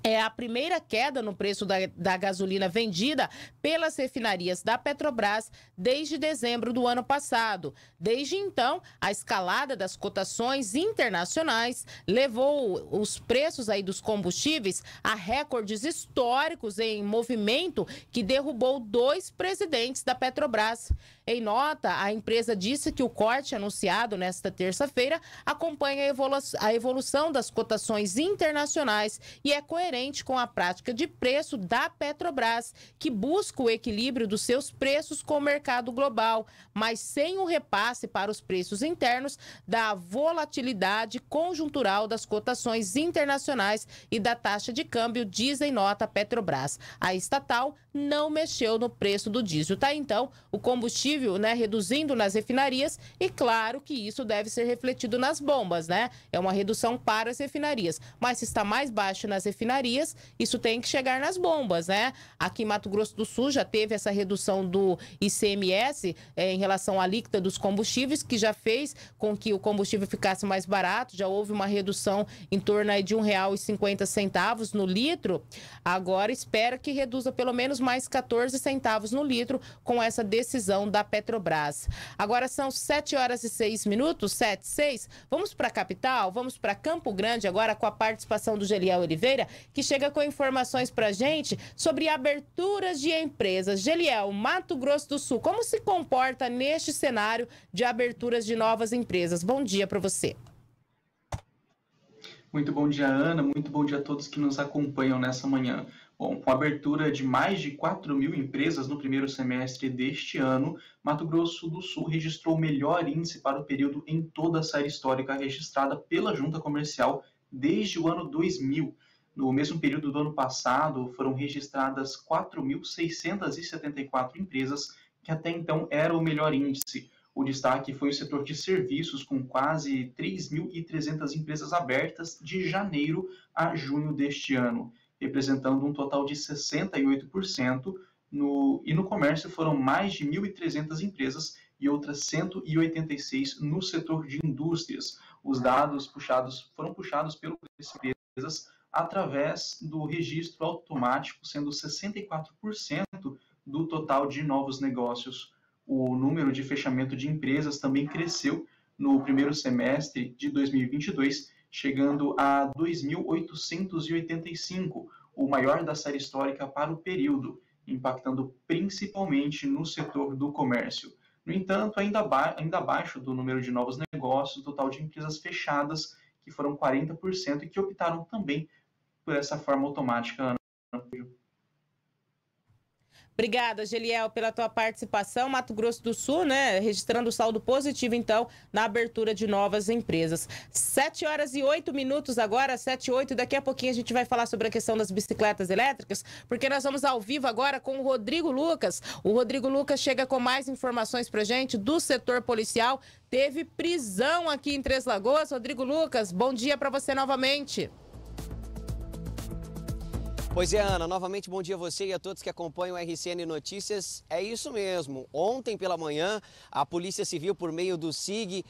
[SPEAKER 3] É a primeira queda no preço da, da gasolina vendida pelas refinarias da Petrobras desde dezembro do ano passado. Desde então, a escalada das cotações internacionais levou os preços aí dos combustíveis a recordes históricos em movimento que derrubou dois presidentes da Petrobras. Em nota, a empresa disse que o corte anunciado nesta terça-feira acompanha a, evolução das cotações internacionais e é coerente com a prática de preço da Petrobras, que busca o equilíbrio dos seus preços com o mercado global, mas sem o repasse para os preços internos da volatilidade conjuntural das cotações internacionais e da taxa de câmbio, diz em nota a Petrobras. A estatal não mexeu no preço do diesel, tá? Então, o combustível combustível, né, reduzindo nas refinarias e claro que isso deve ser refletido nas bombas, né? É uma redução para as refinarias. Mas se está mais baixo nas refinarias, isso tem que chegar nas bombas, né? Aqui em Mato Grosso do Sul já teve essa redução do ICMS é, eh, em relação à líquida dos combustíveis, que já fez com que o combustível ficasse mais barato, já houve uma redução em torno aí de R$ 1,50 no litro. Agora espera que reduza pelo menos mais 14 centavos no litro com essa decisão da Petrobras. Agora são 7 horas e 6 minutos, 7, 6. Vamos para a capital, vamos para Campo Grande agora com a participação do Geliel Oliveira, que chega com informações para a gente sobre aberturas de empresas. Geliel, Mato Grosso do Sul, como se comporta neste cenário de aberturas de novas empresas? Bom dia para você.
[SPEAKER 11] Muito bom dia, Ana. Muito bom dia a todos que nos acompanham nessa manhã. Bom, com a abertura de mais de 4 mil empresas no primeiro semestre deste ano, Mato Grosso do Sul registrou o melhor índice para o período em toda a série histórica registrada pela junta comercial desde o ano 2000. No mesmo período do ano passado, foram registradas 4.674 empresas, que até então era o melhor índice. O destaque foi o setor de serviços, com quase 3.300 empresas abertas de janeiro a junho deste ano representando um total de 68%, no, e no comércio foram mais de 1.300 empresas e outras 186 no setor de indústrias. Os dados puxados foram puxados pelas empresas através do registro automático, sendo 64% do total de novos negócios. O número de fechamento de empresas também cresceu no primeiro semestre de 2022 chegando a 2.885, o maior da série histórica para o período, impactando principalmente no setor do comércio. No entanto, ainda, ba ainda abaixo do número de novos negócios, o total de empresas fechadas, que foram 40%, e que optaram também por essa forma automática. Né?
[SPEAKER 3] Obrigada, Geliel, pela tua participação. Mato Grosso do Sul, né? Registrando saldo positivo, então, na abertura de novas empresas. Sete horas e oito minutos agora, sete e oito. Daqui a pouquinho a gente vai falar sobre a questão das bicicletas elétricas, porque nós vamos ao vivo agora com o Rodrigo Lucas. O Rodrigo Lucas chega com mais informações pra gente do setor policial. Teve prisão aqui em Três Lagoas. Rodrigo Lucas, bom dia para você novamente.
[SPEAKER 6] Pois é, Ana, novamente bom dia a você e a todos que acompanham o RCN Notícias. É isso mesmo. Ontem pela manhã, a Polícia Civil, por meio do SIG,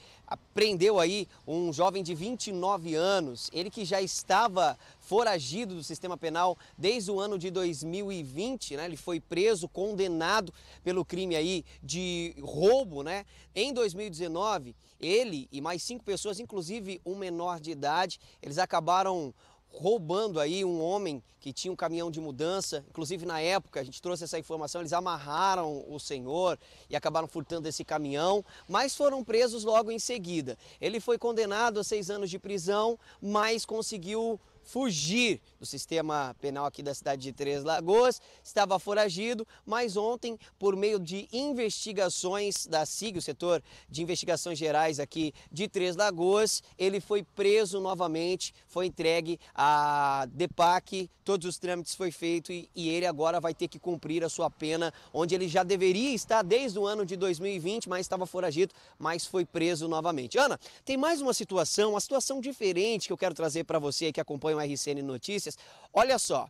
[SPEAKER 6] prendeu aí um jovem de 29 anos. Ele que já estava foragido do sistema penal desde o ano de 2020, né? Ele foi preso, condenado pelo crime aí de roubo, né? Em 2019, ele e mais cinco pessoas, inclusive um menor de idade, eles acabaram roubando aí um homem que tinha um caminhão de mudança. Inclusive, na época, a gente trouxe essa informação, eles amarraram o senhor e acabaram furtando esse caminhão, mas foram presos logo em seguida. Ele foi condenado a seis anos de prisão, mas conseguiu fugir do sistema penal aqui da cidade de Três Lagoas, estava foragido, mas ontem, por meio de investigações da SIG, o setor de investigações gerais aqui de Três Lagoas, ele foi preso novamente, foi entregue à DEPAC, todos os trâmites foram feitos e, e ele agora vai ter que cumprir a sua pena, onde ele já deveria estar desde o ano de 2020, mas estava foragido, mas foi preso novamente. Ana, tem mais uma situação, uma situação diferente que eu quero trazer para você que acompanha RCN Notícias. Olha só,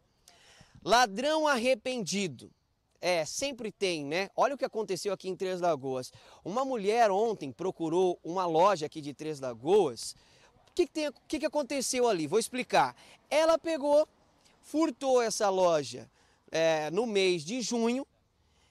[SPEAKER 6] ladrão arrependido. É, sempre tem, né? Olha o que aconteceu aqui em Três Lagoas. Uma mulher ontem procurou uma loja aqui de Três Lagoas. O que, que, tem, que, que aconteceu ali? Vou explicar. Ela pegou, furtou essa loja é, no mês de junho,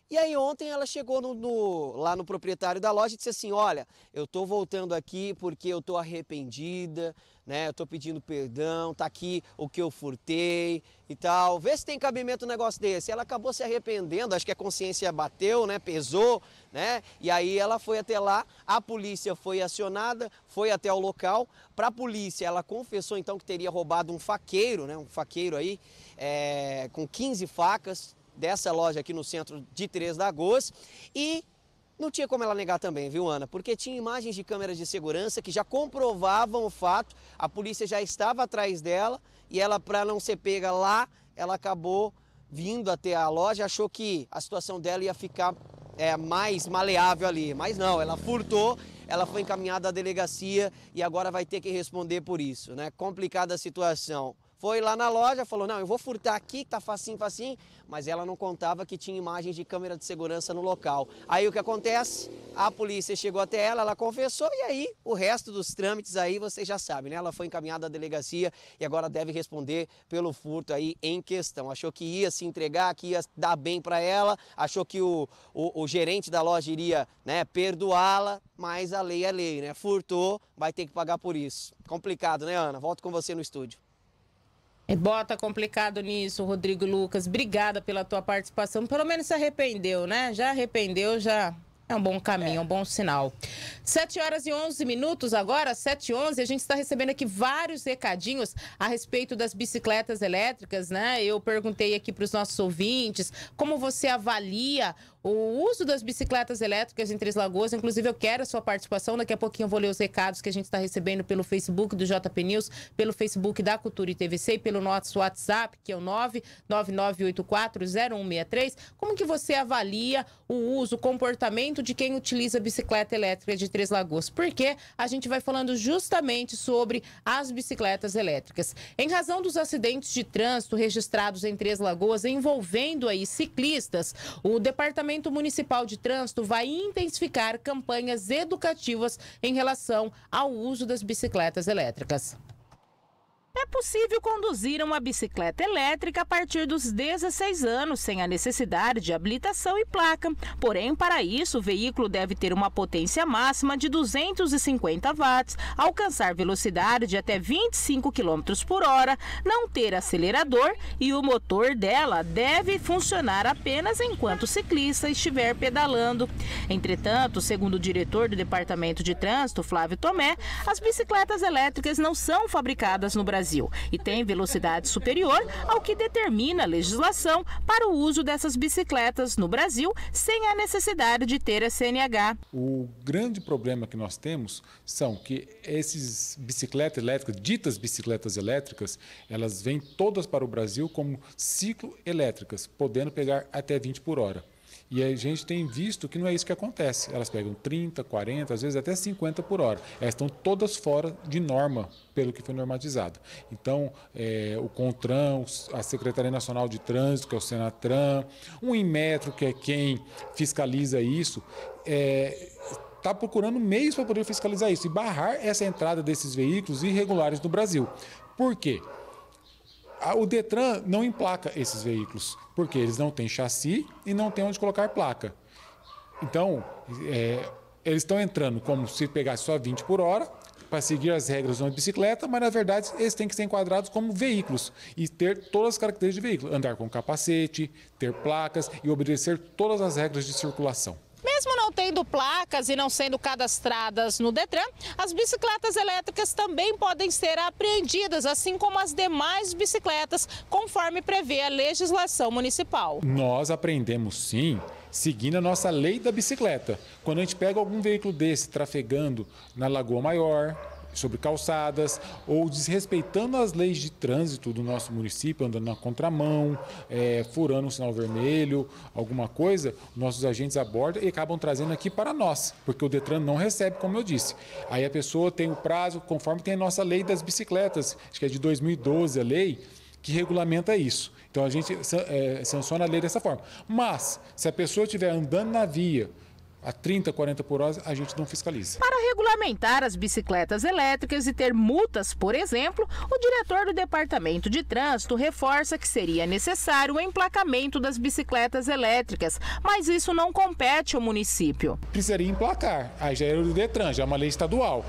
[SPEAKER 6] e aí ontem ela chegou no, no, lá no proprietário da loja e disse assim, olha, eu estou voltando aqui porque eu estou arrependida, né? Eu tô pedindo perdão, tá aqui o que eu furtei e tal. Vê se tem cabimento um negócio desse. Ela acabou se arrependendo, acho que a consciência bateu, né? Pesou, né? E aí ela foi até lá, a polícia foi acionada, foi até o local. Para a polícia, ela confessou então que teria roubado um faqueiro, né? Um faqueiro aí é, com 15 facas dessa loja aqui no centro de Três Lagoas e não tinha como ela negar também, viu, Ana? Porque tinha imagens de câmeras de segurança que já comprovavam o fato, a polícia já estava atrás dela e ela, para não ser pega lá, ela acabou vindo até a loja, achou que a situação dela ia ficar é, mais maleável ali. Mas não, ela furtou, ela foi encaminhada à delegacia e agora vai ter que responder por isso, né? Complicada a situação foi lá na loja, falou, não, eu vou furtar aqui, que tá facinho, facinho, mas ela não contava que tinha imagens de câmera de segurança no local. Aí o que acontece? A polícia chegou até ela, ela confessou e aí o resto dos trâmites aí vocês já sabem, né? Ela foi encaminhada à delegacia e agora deve responder pelo furto aí em questão. Achou que ia se entregar, que ia dar bem para ela, achou que o, o, o gerente da loja iria, né, perdoá-la, mas a lei é lei, né? Furtou, vai ter que pagar por isso. Complicado, né, Ana? Volto com você no estúdio.
[SPEAKER 3] É, bota complicado nisso, Rodrigo Lucas. Obrigada pela tua participação. Pelo menos se arrependeu, né? Já arrependeu, já é um bom caminho, é. um bom sinal. 7 horas e 11 minutos agora, 7 h 11, a gente está recebendo aqui vários recadinhos a respeito das bicicletas elétricas, né? Eu perguntei aqui para os nossos ouvintes como você avalia o uso das bicicletas elétricas em Três Lagoas. Inclusive, eu quero a sua participação. Daqui a pouquinho eu vou ler os recados que a gente está recebendo pelo Facebook do JP News, pelo Facebook da Cultura e TVC e pelo nosso WhatsApp, que é o 999840163. Como que você avalia o uso, o comportamento de quem utiliza bicicleta elétrica de Três Lagoas? Porque a gente vai falando justamente sobre as bicicletas elétricas. Em razão dos acidentes de trânsito registrados em Três Lagoas envolvendo aí ciclistas, o departamento Departamento Municipal de Trânsito vai intensificar campanhas educativas em relação ao uso das bicicletas elétricas. É possível conduzir uma bicicleta elétrica a partir dos 16 anos, sem a necessidade de habilitação e placa. Porém, para isso, o veículo deve ter uma potência máxima de 250 watts, alcançar velocidade de até 25 km por hora, não ter acelerador e o motor dela deve funcionar apenas enquanto o ciclista estiver pedalando. Entretanto, segundo o diretor do Departamento de Trânsito, Flávio Tomé, as bicicletas elétricas não são fabricadas no Brasil Brasil e tem velocidade superior ao que determina a legislação para o uso dessas bicicletas no Brasil, sem a necessidade de ter a CNH.
[SPEAKER 10] O grande problema que nós temos são que essas bicicletas elétricas, ditas bicicletas elétricas, elas vêm todas para o Brasil como ciclo elétricas, podendo pegar até 20 por hora. E a gente tem visto que não é isso que acontece. Elas pegam 30, 40, às vezes até 50 por hora. Elas estão todas fora de norma, pelo que foi normatizado. Então, é, o CONTRAN, a Secretaria Nacional de Trânsito, que é o Senatran, o Inmetro, que é quem fiscaliza isso, é, eh, está procurando meios para poder fiscalizar isso e barrar essa entrada desses veículos irregulares no Brasil. Por quê? o Detran não emplaca esses veículos, porque eles não têm chassi e não têm onde colocar placa. Então, é, eles estão entrando como se pegasse só 20 por hora, para seguir as regras de uma bicicleta, mas na verdade eles têm que ser enquadrados como veículos e ter todas as características de veículo: andar com capacete, ter placas e obedecer todas as regras de circulação.
[SPEAKER 3] Mesmo não tendo placas e não sendo cadastradas no Detran, as bicicletas elétricas também podem ser apreendidas, assim como as demais bicicletas, conforme prevê a legislação municipal.
[SPEAKER 10] Nós apreendemos sim, seguindo a nossa lei da bicicleta. Quando a gente pega algum veículo desse trafegando na Lagoa Maior, sobre calçadas ou desrespeitando as leis de trânsito do nosso município, andando na contramão, é, furando um sinal vermelho, alguma coisa, nossos agentes abordam e acabam trazendo aqui para nós, porque o Detran não recebe, como eu disse. Aí a pessoa tem o prazo, conforme tem a nossa lei das bicicletas, acho que é de 2012 a lei, que regulamenta isso. Então a gente é, sanciona a lei dessa forma. Mas, se a pessoa estiver andando na via, a 30, 40 por hora, a gente não fiscaliza.
[SPEAKER 3] Para regulamentar as bicicletas elétricas e ter multas, por exemplo, o diretor do Departamento de Trânsito reforça que seria necessário o emplacamento das bicicletas elétricas, mas isso não compete ao município. Precisaria emplacar, aí já era é o
[SPEAKER 10] Detran, já é uma lei estadual.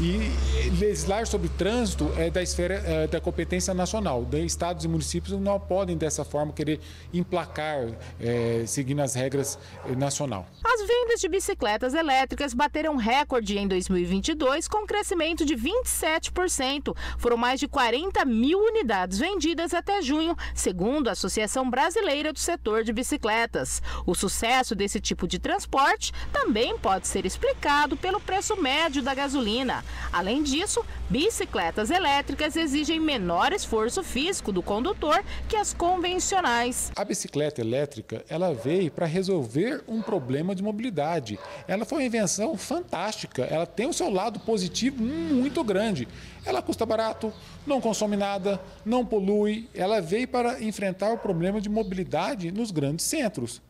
[SPEAKER 10] E legislar sobre trânsito é da esfera é, da competência nacional. De estados e municípios não podem, dessa forma, querer emplacar, é, seguindo as regras é, nacional.
[SPEAKER 3] As vendas de bicicletas elétricas bateram recorde em 2022, com crescimento de 27%. Foram mais de 40 mil unidades vendidas até junho, segundo a Associação Brasileira do Setor de Bicicletas. O sucesso desse tipo de transporte também pode ser explicado pelo preço médio da gasolina. Além disso, bicicletas elétricas exigem menor esforço físico do condutor que as convencionais. A bicicleta elétrica,
[SPEAKER 10] ela veio para resolver um problema de mobilidade. Ela foi uma invenção fantástica, ela tem o seu lado positivo muito grande. Ela custa barato, não consome nada, não polui, ela veio para enfrentar o problema de mobilidade nos grandes centros.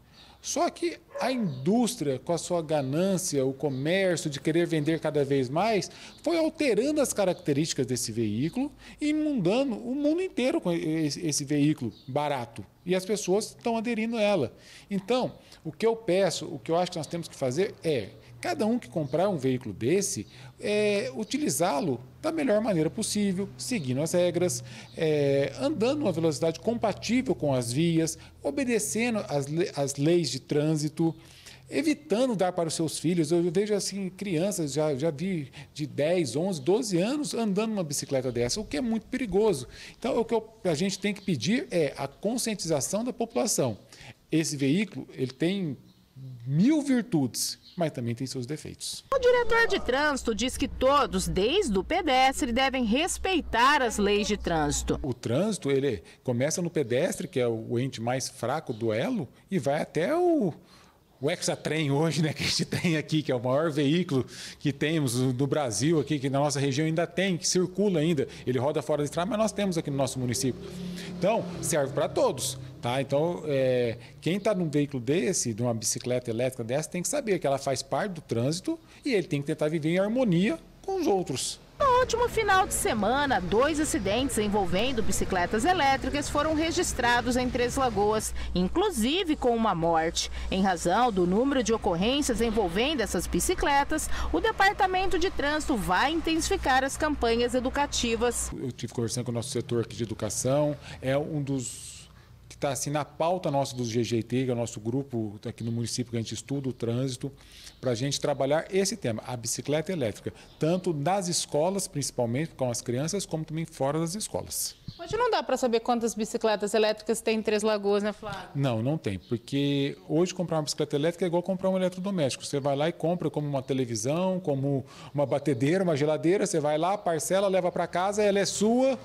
[SPEAKER 10] Só que a indústria, com a sua ganância, o comércio de querer vender cada vez mais, foi alterando as características desse veículo e inundando o mundo inteiro com esse veículo barato. E as pessoas estão aderindo a ela. Então, o que eu peço, o que eu acho que nós temos que fazer é cada um que comprar um veículo desse, é, utilizá-lo da melhor maneira possível, seguindo as regras, é, andando uma velocidade compatível com as vias, obedecendo as, as leis de trânsito evitando dar para os seus filhos. Eu vejo assim, crianças, já, já vi de 10, 11, 12 anos andando numa bicicleta dessa, o que é muito perigoso. Então, o que a gente tem que pedir é a conscientização da população. Esse veículo, ele tem mil virtudes, mas também tem seus defeitos.
[SPEAKER 3] O diretor de trânsito diz que todos, desde o pedestre, devem respeitar as leis de
[SPEAKER 10] trânsito. O trânsito, ele começa no pedestre, que é o ente mais fraco do elo, e vai até o, o Exatrem hoje, né, que a gente tem aqui, que é o maior veículo que temos do Brasil aqui, que na nossa região ainda tem, que circula ainda. Ele roda fora de estrada, mas nós temos aqui no nosso município. Então, serve para todos. Tá? Então, é, quem está num veículo desse, de uma bicicleta elétrica dessa, tem que saber que ela faz parte do trânsito e ele tem que tentar viver em harmonia com os outros.
[SPEAKER 3] No último final de semana, dois acidentes envolvendo bicicletas elétricas foram registrados em Três Lagoas, inclusive com uma morte. Em razão do número de ocorrências envolvendo essas bicicletas, o Departamento de Trânsito vai intensificar as campanhas educativas.
[SPEAKER 10] Eu estive conversando com o nosso setor aqui de educação, é um dos que está assim na pauta nossa dos GGT, que é o nosso grupo aqui no município que a gente estuda o trânsito, para a gente trabalhar esse tema, a bicicleta elétrica, tanto nas escolas, principalmente com as crianças, como também fora das escolas.
[SPEAKER 3] Hoje não dá para saber quantas bicicletas elétricas tem em Três Lagoas, né, Flávio?
[SPEAKER 10] Não, não tem, porque hoje comprar uma bicicleta elétrica é igual comprar um eletrodoméstico. Você vai lá e compra como uma televisão, como uma batedeira, uma geladeira, você vai lá, parcela, leva para casa, ela é sua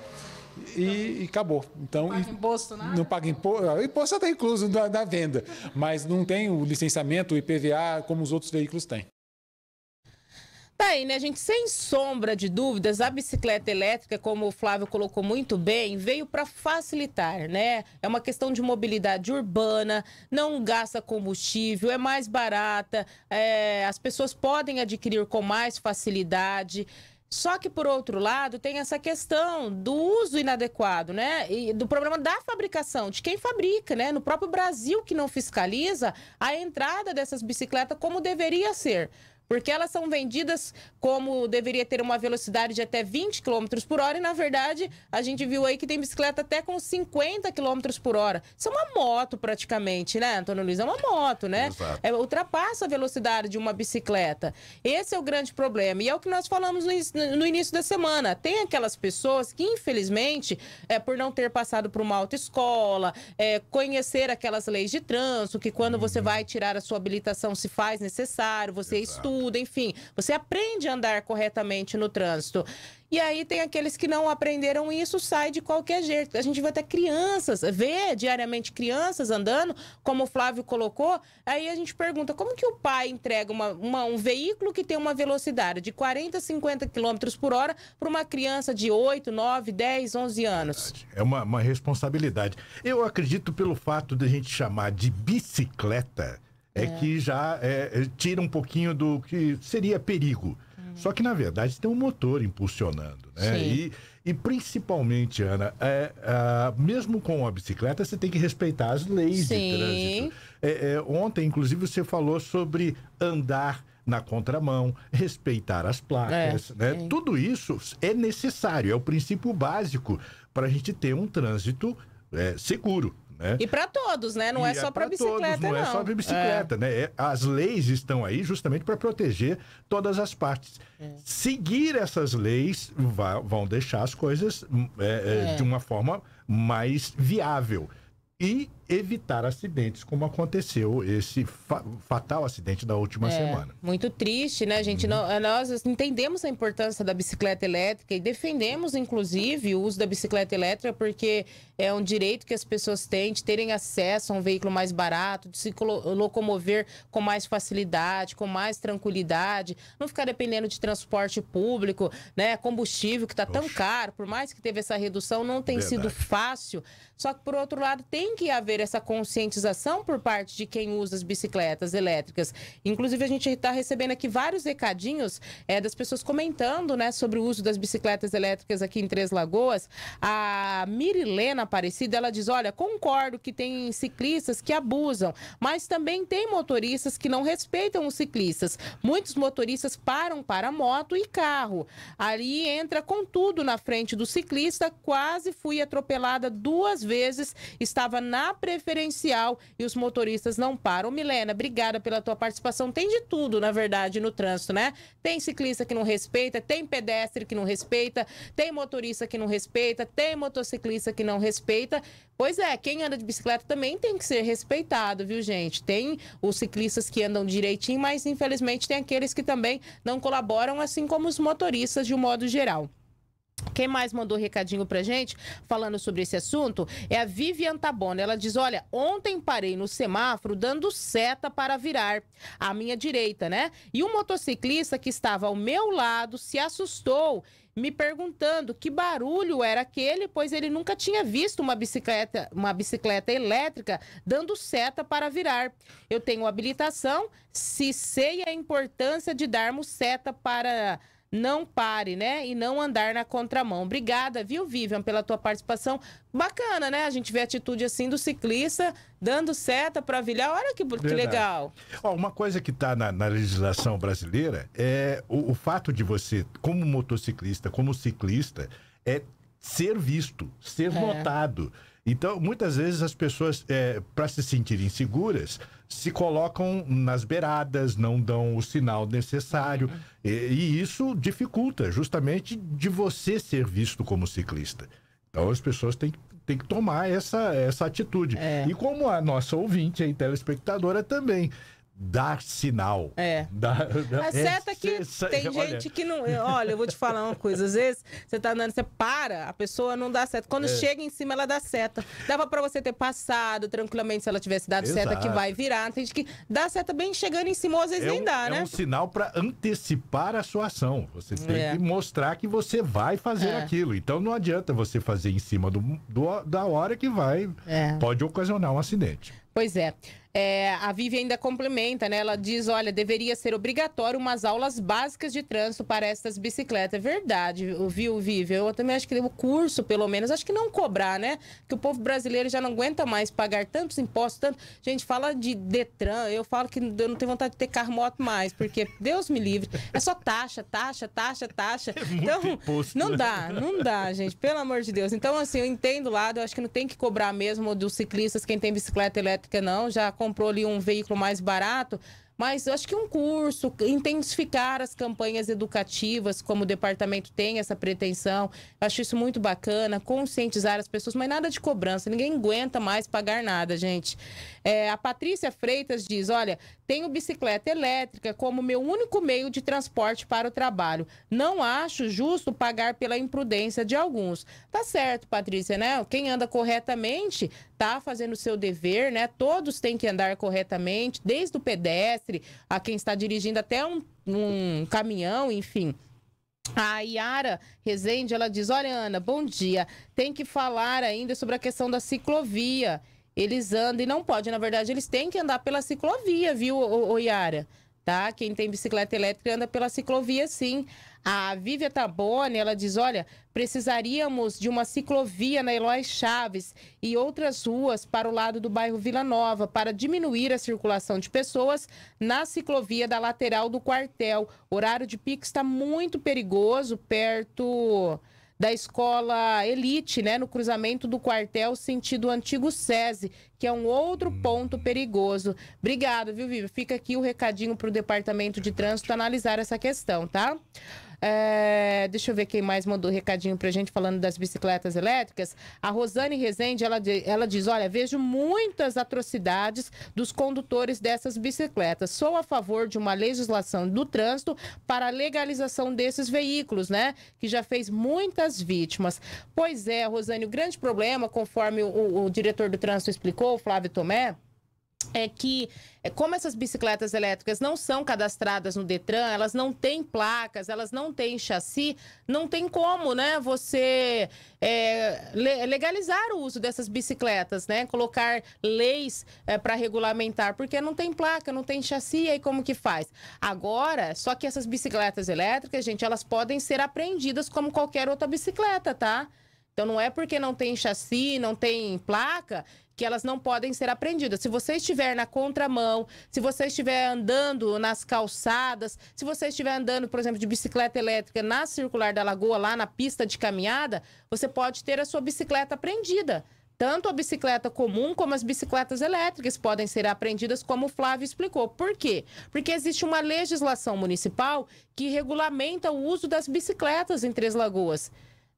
[SPEAKER 10] e, e acabou. Então, não paga imposto, nada. Não paga ah, imposto. Imposto está incluso da, venda, mas não tem o licenciamento, o IPVA, como os outros veículos têm.
[SPEAKER 3] Tá aí, né, gente? Sem sombra de dúvidas, a bicicleta elétrica, como o Flávio colocou muito bem, veio para facilitar, né? É uma questão de mobilidade urbana, não gasta combustível, é mais barata, é... as pessoas podem adquirir com mais facilidade. Só que, por outro lado, tem essa questão do uso inadequado, né? E do problema da fabricação, de quem fabrica, né? No próprio Brasil, que não fiscaliza a entrada dessas bicicletas como deveria ser. Porque elas são vendidas como deveria ter uma velocidade de até 20 km por hora e, na verdade, a gente viu aí que tem bicicleta até com 50 km por hora. Isso é uma moto praticamente, né, Antônio Luiz? É uma moto, né? Exato. É, ultrapassa a velocidade de uma bicicleta. Esse é o grande problema. E é o que nós falamos no, no início da semana. Tem aquelas pessoas que, infelizmente, é, por não ter passado por uma autoescola, é, conhecer aquelas leis de trânsito, que quando uhum. você vai tirar a sua habilitação se faz necessário, você Exato. estuda enfim. Você aprende a andar corretamente no trânsito. E aí tem aqueles que não aprenderam isso, sai de qualquer jeito. A gente vai ter crianças, vê diariamente crianças andando, como o Flávio colocou. Aí a gente pergunta, como que o pai entrega uma, uma, um veículo que tem uma velocidade de 40, 50 km por hora para uma criança de 8, 9, 10, 11 anos?
[SPEAKER 8] É uma, uma responsabilidade. Eu acredito pelo fato de a gente chamar de bicicleta é, é, que já é, é, tira um pouquinho do que seria perigo. Hum. Só que, na verdade, tem um motor impulsionando, né? E, e, principalmente, Ana, é, mesmo com a bicicleta, você tem que respeitar as leis Sim. de trânsito. É, ontem, inclusive, você falou sobre andar na contramão, respeitar as placas, é, né? Tudo isso é necessário, é o princípio básico para a gente ter um trânsito é, seguro né?
[SPEAKER 3] E para todos, né? Não e é, é só para bicicleta, todos, não. É não é só para bicicleta,
[SPEAKER 8] é. né? É, as leis estão aí justamente para proteger todas as partes. É. Seguir essas leis vai, vão deixar as coisas hum, de uma forma mais viável. E evitar acidentes como aconteceu esse fa fatal acidente da última é, semana.
[SPEAKER 3] Muito triste, né, gente? Uhum. Nós, nós assim, entendemos a importância da bicicleta elétrica e defendemos, inclusive, o uso da bicicleta elétrica porque é um direito que as pessoas têm de terem acesso a um veículo mais barato, de se locomover com mais facilidade, com mais tranquilidade, não ficar dependendo de transporte público, né, combustível que está tão caro, por mais que teve essa redução, não tem Verdade. sido fácil. Só que por outro lado, tem que haver essa conscientização por parte de quem usa as bicicletas elétricas. Inclusive, a gente está recebendo aqui vários recadinhos é, das pessoas comentando né, sobre o uso das bicicletas elétricas aqui em Três Lagoas. A Mirilena Aparecida, ela diz, olha, concordo que tem ciclistas que abusam, mas também tem motoristas que não respeitam os ciclistas. Muitos motoristas param para moto e carro. Ali entra com tudo na frente do ciclista, quase fui atropelada duas vezes, estava na preferencial e os motoristas não param. Milena, obrigada pela tua participação. Tem de tudo, na verdade, no trânsito, né? Tem ciclista que não respeita, tem pedestre que não respeita, tem motorista que não respeita, tem motociclista que não respeita. Pois é, quem anda de bicicleta também tem que ser respeitado, viu, gente? Tem os ciclistas que andam direitinho, mas infelizmente tem aqueles que também não colaboram, assim como os motoristas de um modo geral. Quem mais mandou recadinho pra gente falando sobre esse assunto é a Vivian Tabona. Ela diz: Olha, ontem parei no semáforo dando seta para virar à minha direita, né? E o motociclista que estava ao meu lado se assustou me perguntando que barulho era aquele, pois ele nunca tinha visto uma bicicleta, uma bicicleta elétrica dando seta para virar. Eu tenho habilitação, se sei a importância de darmos seta para não pare, né? E não andar na contramão. Obrigada, viu, Vivian, pela tua participação. Bacana, né? A gente vê a atitude assim do ciclista dando seta para vilhar. Olha que, que legal.
[SPEAKER 8] Ó, uma coisa que está na, na, legislação brasileira é o, o fato de você, como motociclista, como ciclista, é ser visto, ser é. notado. Então, muitas vezes as pessoas, é, para se sentirem seguras, se colocam nas beiradas, não dão o sinal necessário. E, e, isso dificulta justamente de você ser visto como ciclista. Então as pessoas têm, que tomar essa, essa atitude. É. E como a nossa ouvinte e telespectadora também dar sinal. É. Dá, dá, é certo é
[SPEAKER 3] que cê, tem gente que não. Olha, eu vou te falar uma coisa. Às vezes você tá andando, você para, a pessoa não dá certo. Quando é. chega em cima, ela dá seta. Dava para você ter passado tranquilamente se ela tivesse dado Exato. seta que vai virar. Tem gente que dá seta bem chegando em cima, às vezes é nem um, dá, é né? É um
[SPEAKER 8] sinal para antecipar a sua ação. Você tem é. que mostrar que você vai fazer é. aquilo. Então não adianta você fazer em cima do, do da hora que vai. É. Pode ocasionar um acidente.
[SPEAKER 3] Pois é. É, a Vivi ainda complementa, né? Ela diz: olha, deveria ser obrigatório umas aulas básicas de trânsito para estas bicicletas. É verdade, viu, Vivi? Eu também acho que o curso, pelo menos, acho que não cobrar, né? Que o povo brasileiro já não aguenta mais pagar tantos impostos, tanto. Gente, fala de Detran, eu falo que eu não tenho vontade de ter carro moto mais, porque Deus me livre. É só taxa, taxa, taxa, taxa. É então, imposto, não né? dá, não dá, gente, pelo amor de Deus. Então, assim, eu entendo o lado, eu acho que não tem que cobrar mesmo dos ciclistas, quem tem bicicleta elétrica, não, já com comprou ali um veículo mais barato, mas eu acho que um curso, intensificar as campanhas educativas, como o departamento tem essa pretensão, eu acho isso muito bacana, conscientizar as pessoas, mas nada de cobrança, ninguém aguenta mais pagar nada, gente. É, a Patrícia Freitas diz: olha, tenho bicicleta elétrica como meu único meio de transporte para o trabalho. Não acho justo pagar pela imprudência de alguns. Tá certo, Patrícia, né? Quem anda corretamente tá fazendo o seu dever, né? Todos têm que andar corretamente, desde o pedestre a quem está dirigindo até um, um caminhão, enfim. A Yara Rezende, ela diz: Olha, Ana, bom dia. Tem que falar ainda sobre a questão da ciclovia. Eles andam e não pode, na verdade, eles têm que andar pela ciclovia, viu, o, Yara? tá? Quem tem bicicleta elétrica anda pela ciclovia, sim. A Vívia Tabone, ela diz, olha, precisaríamos de uma ciclovia na Eloy Chaves e outras ruas para o lado do bairro Vila Nova, para diminuir a circulação de pessoas na ciclovia da lateral do quartel. O horário de pico está muito perigoso, perto da escola Elite, né, no cruzamento do quartel sentido antigo SESI, que é um outro hum. ponto perigoso. Obrigado, viu, Vivi? Fica aqui o recadinho para o Departamento de Trânsito analisar essa questão, tá? É, deixa eu ver quem mais mandou recadinho pra gente falando das bicicletas elétricas. A Rosane Rezende, ela, ela diz: Olha, vejo muitas atrocidades dos condutores dessas bicicletas. Sou a favor de uma legislação do trânsito para a legalização desses veículos, né? Que já fez muitas vítimas. Pois é, Rosane, o grande problema, conforme o, o diretor do trânsito explicou, Flávio Tomé é que, é, como essas bicicletas elétricas não são cadastradas no Detran, elas não têm placas, elas não têm chassi, não tem como, né, você é, legalizar o uso dessas bicicletas, né, colocar leis é, para regulamentar, porque não tem placa, não tem chassi, aí como que faz? Agora, só que essas bicicletas elétricas, gente, elas podem ser apreendidas como qualquer outra bicicleta, tá? Então não é porque não tem chassi, não tem placa, que elas não podem ser apreendidas. Se você estiver na contramão, se você estiver andando nas calçadas, se você estiver andando, por exemplo, de bicicleta elétrica na circular da lagoa, lá na pista de caminhada, você pode ter a sua bicicleta apreendida. Tanto a bicicleta comum como as bicicletas elétricas podem ser apreendidas, como o Flávio explicou. Por quê? Porque existe uma legislação municipal que regulamenta o uso das bicicletas em Três Lagoas.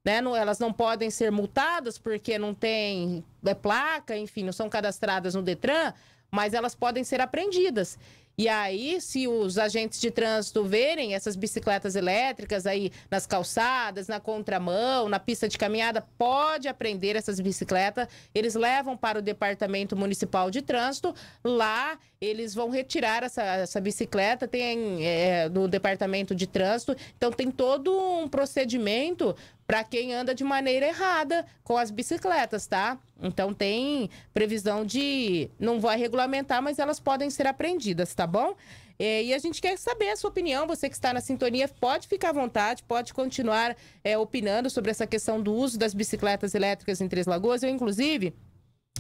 [SPEAKER 3] Né? Não, elas não podem ser multadas porque não tem é, placa, enfim, não são cadastradas no Detran, mas elas podem ser apreendidas. E aí, se os agentes de trânsito verem essas bicicletas elétricas aí nas calçadas, na contramão, na pista de caminhada, pode apreender essas bicicletas. Eles levam para o Departamento Municipal de Trânsito. Lá, eles vão retirar essa, essa bicicleta tem, é, do Departamento de Trânsito. Então, tem todo um procedimento para quem anda de maneira errada com as bicicletas, tá? Então tem previsão de. Não vai regulamentar, mas elas podem ser apreendidas, tá bom? e a gente quer saber a sua opinião. Você que está na sintonia, pode ficar à vontade, pode continuar é, opinando sobre essa questão do uso das bicicletas elétricas em Três Lagoas. Eu, inclusive,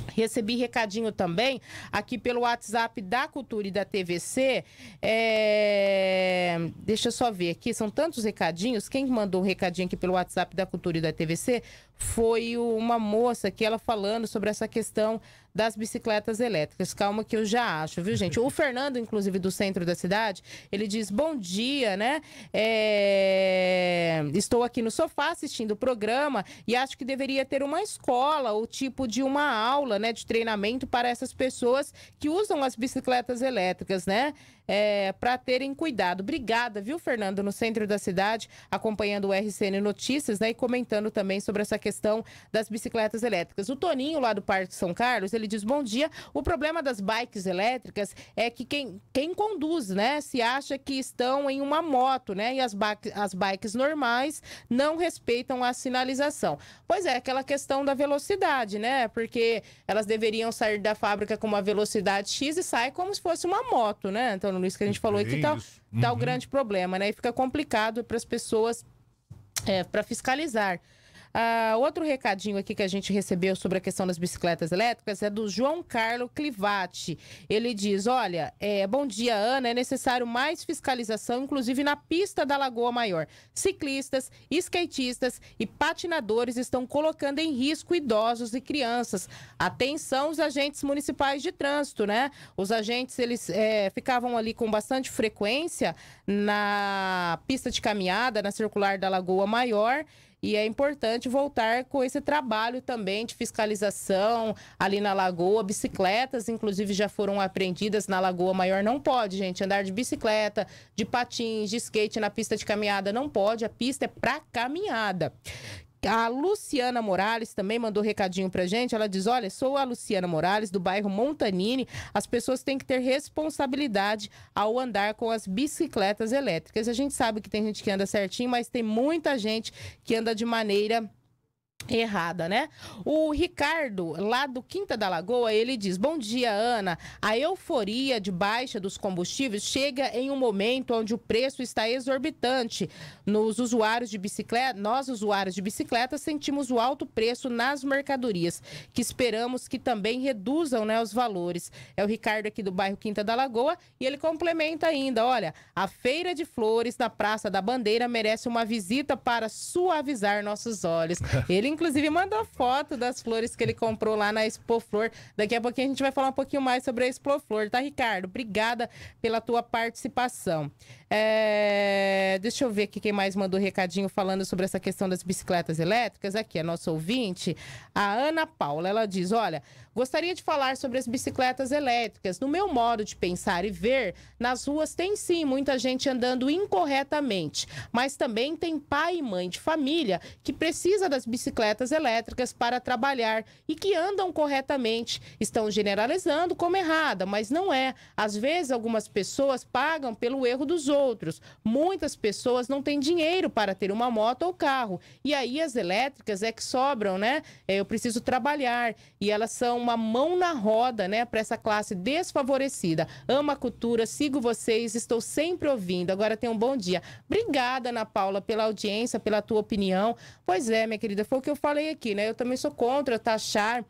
[SPEAKER 3] Recebi recadinho também aqui pelo WhatsApp da Cultura e da TVC. É... Deixa eu só ver aqui, são tantos recadinhos. Quem mandou um recadinho aqui pelo WhatsApp da Cultura e da TVC foi uma moça que ela falando sobre essa questão das bicicletas elétricas. Calma que eu já acho, viu, gente? O Fernando, inclusive, do centro da cidade, ele diz: Bom dia, né? É... Estou aqui no sofá assistindo o programa e acho que deveria ter uma escola ou tipo de uma aula, né, de treinamento para essas pessoas que usam as bicicletas elétricas, né? é, para terem cuidado. Obrigada, viu, Fernando, no centro da cidade, acompanhando o RCN Notícias né, e comentando também sobre essa questão das bicicletas elétricas. O Toninho, lá do Parque São Carlos, ele diz: bom dia. O problema das bikes elétricas é que quem, quem conduz, né, se acha que estão em uma moto, né, e as, as bikes normais não respeitam a sinalização. Pois é, aquela questão da velocidade, né, porque elas deveriam sair da fábrica com uma velocidade X e sai como se fosse uma moto, né, então Luciano Luiz, que a gente falou, é que está tá, tá uhum. o grande problema, né? E fica complicado para as pessoas, é, para fiscalizar. Ah, outro recadinho aqui que a gente recebeu sobre a questão das bicicletas elétricas é do João Carlos Clivati. Ele diz: Olha, é, bom dia, Ana. É necessário mais fiscalização, inclusive na pista da Lagoa Maior. Ciclistas, skatistas e patinadores estão colocando em risco idosos e crianças. Atenção, os agentes municipais de trânsito, né? Os agentes eles é, ficavam ali com bastante frequência na pista de caminhada, na circular da Lagoa Maior. E é importante voltar com esse trabalho também de fiscalização ali na lagoa. Bicicletas, inclusive, já foram apreendidas na Lagoa Maior. Não pode, gente, andar de bicicleta, de patins, de skate na pista de caminhada. Não pode. A pista é para caminhada. A Luciana Morales também mandou recadinho pra gente. Ela diz: Olha, sou a Luciana Morales, do bairro Montanini. As pessoas têm que ter responsabilidade ao andar com as bicicletas elétricas. A gente sabe que tem gente que anda certinho, mas tem muita gente que anda de maneira errada, né? O Ricardo, lá do Quinta da Lagoa, ele diz: Bom dia, Ana. A euforia de baixa dos combustíveis chega em um momento onde o preço está exorbitante. Nos usuários de bicicleta, nós usuários de bicicleta sentimos o alto preço nas mercadorias, que esperamos que também reduzam, né, os valores. É o Ricardo aqui do bairro Quinta da Lagoa e ele complementa ainda: Olha, a feira de flores na Praça da Bandeira merece uma visita para suavizar nossos olhos. Ele inclusive, mandou foto das flores que ele comprou lá na Expo Flor. Daqui a pouquinho a gente vai falar um pouquinho mais sobre a Expo Flor, tá, Ricardo? Obrigada pela tua participação. É... Deixa eu ver aqui quem mais mandou recadinho falando sobre essa questão das bicicletas elétricas. Aqui, a nossa ouvinte, a Ana Paula, ela diz: Olha, gostaria de falar sobre as bicicletas elétricas. No meu modo de pensar e ver, nas ruas tem sim muita gente andando incorretamente, mas também tem pai e mãe de família que precisa das bicicletas elétricas para trabalhar e que andam corretamente. Estão generalizando como errada, mas não é. Às vezes, algumas pessoas pagam pelo erro dos outros outros. Muitas pessoas não têm dinheiro para ter uma moto ou carro. E aí as elétricas é que sobram, né? É, eu preciso trabalhar. E elas são uma mão na roda, né, para essa classe desfavorecida. Ama a cultura, sigo vocês, estou sempre ouvindo. Agora tenha um bom dia. Obrigada, Ana Paula, pela audiência, pela tua opinião. Pois é, minha querida, foi o que eu falei aqui, né? Eu também sou contra taxar.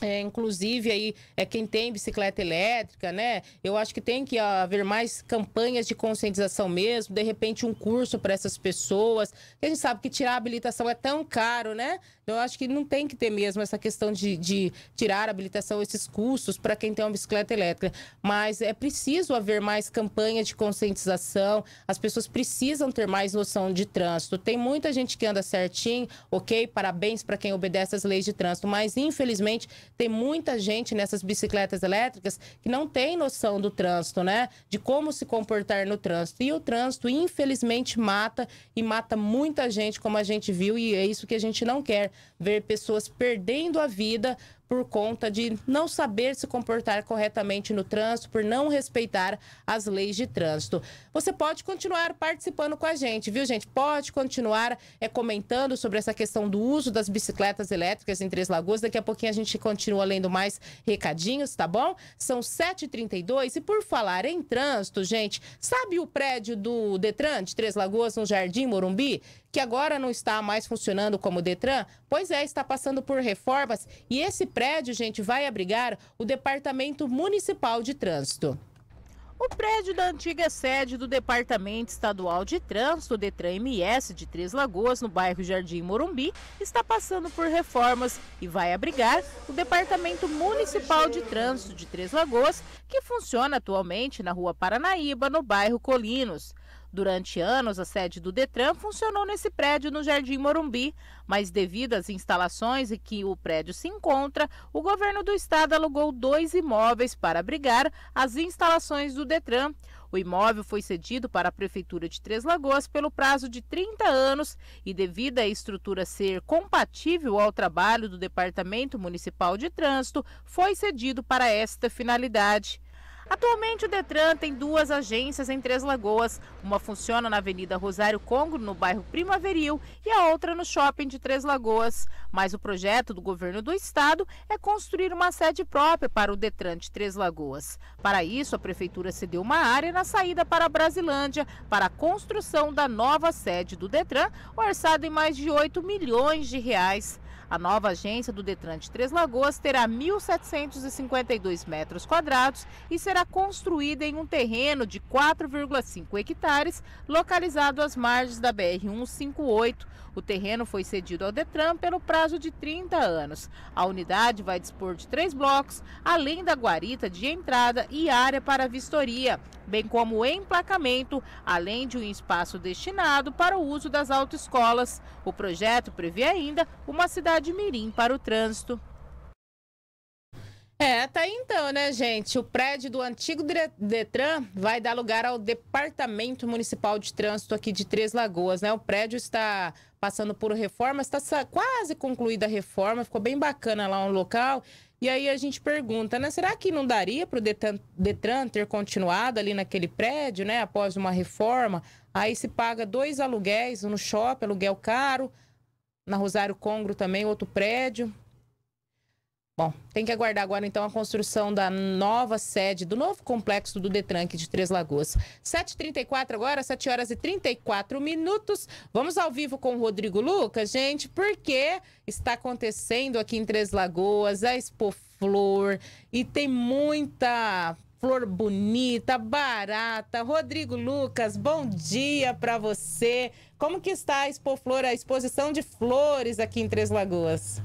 [SPEAKER 3] É, inclusive aí é quem tem bicicleta elétrica, né? Eu acho que tem que haver mais campanhas de conscientização mesmo, de repente um curso para essas pessoas. A gente sabe que tirar a habilitação é tão caro, né? Então, eu acho que não tem que ter mesmo essa questão de, de tirar a habilitação, esses custos para quem tem uma bicicleta elétrica. Mas é preciso haver mais campanha de conscientização, as pessoas precisam ter mais noção de trânsito. Tem muita gente que anda certinho, ok? Parabéns para quem obedece às leis de trânsito, mas infelizmente tem muita gente nessas bicicletas elétricas que não tem noção do trânsito, né? De como se comportar no trânsito. E o trânsito, infelizmente, mata e mata muita gente, como a gente viu, e é isso que a gente não quer ver pessoas perdendo a vida por conta de não saber se comportar corretamente no trânsito, por não respeitar as leis de trânsito. Você pode continuar participando com a gente, viu, gente? Pode continuar é, comentando sobre essa questão do uso das bicicletas elétricas em Três Lagoas. Daqui a pouquinho a gente continua lendo mais recadinhos, tá bom? São 7h32 e por falar em trânsito, gente, sabe o prédio do Detran de Três Lagoas, no Jardim Morumbi? que agora não está mais funcionando como Detran? Pois é, está passando por reformas e esse prédio, gente, vai abrigar o Departamento Municipal de Trânsito. O prédio da antiga sede do Departamento Estadual de Trânsito, Detran MS, de Três Lagoas, no bairro Jardim Morumbi, está passando por reformas e vai abrigar o Departamento Municipal de Trânsito de Três Lagoas, que funciona atualmente na Rua Paranaíba, no bairro Colinos. Durante anos, a sede do Detran funcionou nesse prédio no Jardim Morumbi, mas devido às instalações em que o prédio se encontra, o governo do estado alugou dois imóveis para abrigar as instalações do Detran. O imóvel foi cedido para a Prefeitura de Três Lagoas pelo prazo de 30 anos e, devido à estrutura ser compatível ao trabalho do Departamento Municipal de Trânsito, foi cedido para esta finalidade. Atualmente, o Detran tem duas agências em Três Lagoas. Uma funciona na Avenida Rosário Congo, no bairro Primaveril, e a outra no shopping de Três Lagoas. Mas o projeto do governo do estado é construir uma sede própria para o Detran de Três Lagoas. Para isso, a prefeitura cedeu uma área na saída para a Brasilândia para a construção da nova sede do Detran, orçado em mais de 8 milhões de reais. A nova agência do Detran de Três Lagoas terá 1.752 metros quadrados e será construída em um terreno de 4,5 hectares, localizado às margens da BR-158. O terreno foi cedido ao Detran pelo prazo de 30 anos. A unidade vai dispor de três blocos, além da guarita de entrada e área para vistoria, bem como emplacamento, além de um espaço destinado para o uso das autoescolas. O projeto prevê ainda uma cidade mirim para o trânsito. É, tá aí então, né, gente? O prédio do antigo Detran vai dar lugar ao Departamento Municipal de Trânsito aqui de Três Lagoas, né? O prédio está passando por reforma, está quase concluída a reforma, ficou bem bacana lá um local. E aí a gente pergunta, né? Será que não daria para o Detran, Detran ter continuado ali naquele prédio, né? Após uma reforma, aí se paga dois aluguéis no shopping, aluguel caro, na Rosário Congro também, outro prédio. Bom, tem que aguardar agora então a construção da nova sede do novo complexo do Detran aqui de Três Lagoas. 7h34 agora, 7 horas e 34 minutos. Vamos ao vivo com o Rodrigo Lucas, gente, porque está acontecendo aqui em Três Lagoas a Expo Flor e tem muita flor bonita, barata. Rodrigo Lucas, bom dia para você. Como que está a Expo Flor, a exposição de flores aqui em Três Lagoas?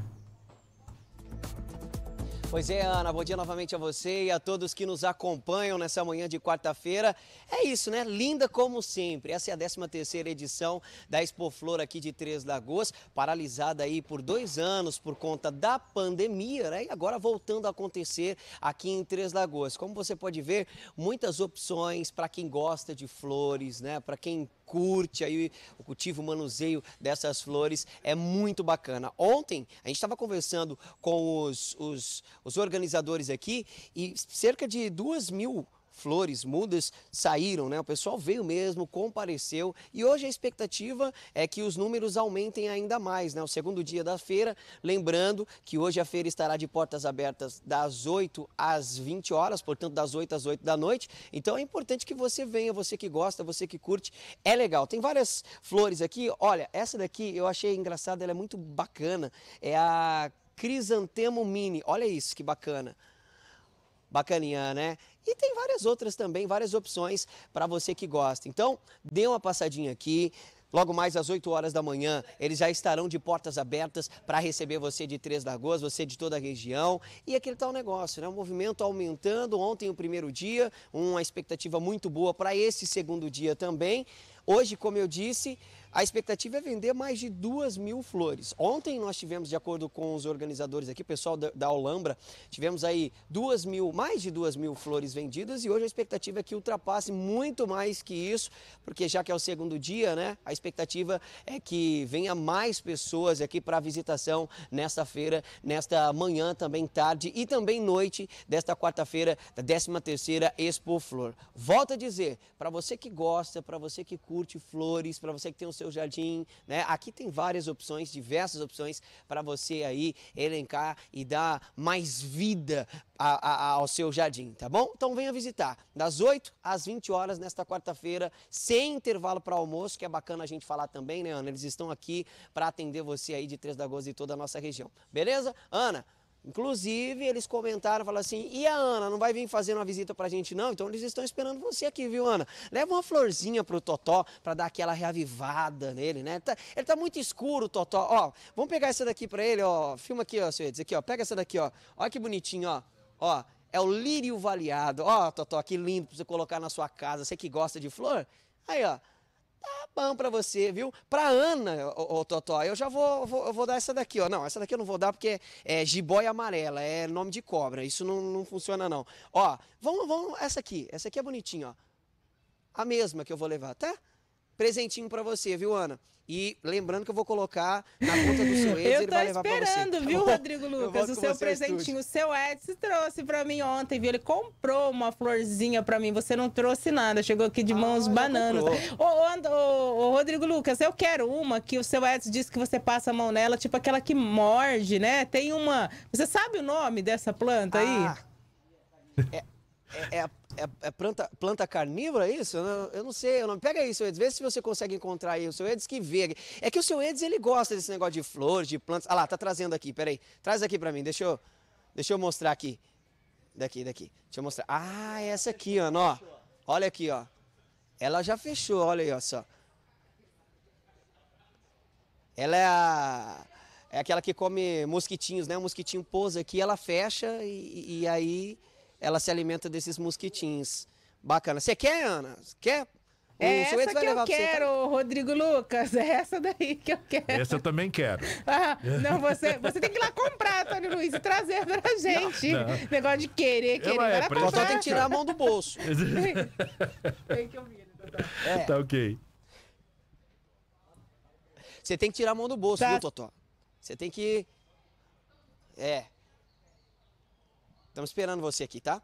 [SPEAKER 6] Pois é, Ana, bom dia novamente a você e a todos que nos acompanham nessa manhã de quarta-feira. É isso, né? Linda como sempre. Essa é a 13ª edição da Expo Flor aqui de Três Lagoas, paralisada aí por dois anos por conta da pandemia, né? E agora voltando a acontecer aqui em Três Lagoas. Como você pode ver, muitas opções para quem gosta de flores, né? Para quem curte aí o cultivo, o manuseio dessas flores, é muito bacana. Ontem a gente estava conversando com os, os, os organizadores aqui e cerca de duas mil flores, mudas saíram, né? O pessoal veio mesmo, compareceu e hoje a expectativa é que os números aumentem ainda mais, né? O segundo dia da feira, lembrando que hoje a feira estará de portas abertas das 8 às 20 horas, portanto das 8 às 8 da noite. Então é importante que você venha, você que gosta, você que curte, é legal. Tem várias flores aqui. Olha, essa daqui eu achei engraçada, ela é muito bacana. É a crisantemo mini. Olha isso, que bacana. Bacaninha, né? E tem várias outras também, várias opções para você que gosta. Então, dê uma passadinha aqui. Logo mais às 8 horas da manhã, eles já estarão de portas abertas para receber você de Três Lagoas, você de toda a região. E aquele tal negócio, né? O movimento aumentando. Ontem, o primeiro dia, uma expectativa muito boa para esse segundo dia também. Hoje, como eu disse, a expectativa é vender mais de duas mil flores. Ontem nós tivemos, de acordo com os organizadores aqui, pessoal da, da Olambra, tivemos aí duas mil, mais de duas mil flores vendidas e hoje a expectativa é que ultrapasse muito mais que isso, porque já que é o segundo dia, né? A expectativa é que venha mais pessoas aqui para a visitação nesta feira, nesta manhã também tarde e também noite desta quarta-feira da 13 terceira Expo Flor. Volto a dizer, para você que gosta, para você que curte flores, para você que tem o seu seu jardim, né? Aqui tem várias opções, diversas opções para você aí elencar e dar mais vida a, a, ao seu jardim, tá bom? Então venha visitar das 8 às 20 horas nesta quarta-feira, sem intervalo para almoço, que é bacana a gente falar também, né, Ana? Eles estão aqui para atender você aí de Três da Goza e toda a nossa região. Beleza? Ana, Inclusive, eles comentaram, falaram assim, e a Ana, não vai vir fazer uma visita pra gente não? Então eles estão esperando você aqui, viu Ana? Leva uma florzinha pro Totó pra dar aquela reavivada nele, né? Tá, ele tá muito escuro, Totó. Ó, vamos pegar essa daqui pra ele, ó. Filma aqui, ó, seu Edson. Aqui, ó. Pega essa daqui, ó. Olha que bonitinho, ó. Ó, é o lírio valiado. Ó, Totó, que lindo pra você colocar na sua casa. Você que gosta de flor. Aí, ó. Tá bom para você, viu? Pra Ana, ô, ô Totó, eu já vou, vou, eu vou dar essa daqui, ó. Não, essa daqui eu não vou dar porque é, é jiboia amarela, é nome de cobra. Isso não, não funciona, não. Ó, vamos, vamos, essa aqui. Essa aqui é bonitinha, ó. A mesma que eu vou levar, tá? Presentinho para você, viu, Ana? E lembrando que eu vou colocar na conta do seu ex, eu ele vai levar pra você. Eu tô esperando, viu, Rodrigo Lucas? O seu presentinho,
[SPEAKER 3] o seu Edson trouxe pra mim ontem, viu? Ele comprou uma florzinha pra mim, você não trouxe nada, chegou aqui de ah, mãos bananas. Ô, ô, ô, ô, Rodrigo Lucas, eu quero uma que o seu Edson disse que você passa a mão nela, tipo aquela que morde, né? Tem uma... Você sabe o nome dessa planta aí? Ah,
[SPEAKER 6] é, é, é a é, é, planta, planta carnívora isso? Eu não, eu não sei, eu não pega aí, seu Edson, vê se você consegue encontrar aí, o seu Edson que vê. É que o seu Edson, ele gosta desse negócio de flores, de plantas. Ah lá, tá trazendo aqui, peraí. Traz aqui para mim, deixa eu, deixa eu mostrar aqui. Daqui, daqui. Deixa eu mostrar. Ah, é essa aqui, Ana, ó. Olha aqui, ó. Ela já fechou, olha aí, ó só. Ela é a... É aquela que come mosquitinhos, né? O mosquitinho pousa aqui, ela fecha e, e aí ela se alimenta desses mosquitinhos. Bacana. Você quer, Ana? Quer? O é essa que eu tá? quero, você... Rodrigo Lucas. É essa daí que eu quero.
[SPEAKER 8] Essa eu também quero.
[SPEAKER 6] Ah, não, você, você tem que ir lá
[SPEAKER 3] comprar, Tony Luiz, e trazer pra gente. Não, não. Negócio de querer, querer. Ela é, ela comprar. Só tem que tirar a mão do bolso.
[SPEAKER 6] tem que ouvir. Tá é. Tá ok. Você tem que tirar a mão do bolso, tá. viu, Totó? Você tem que. É. Estamos esperando você aqui, tá?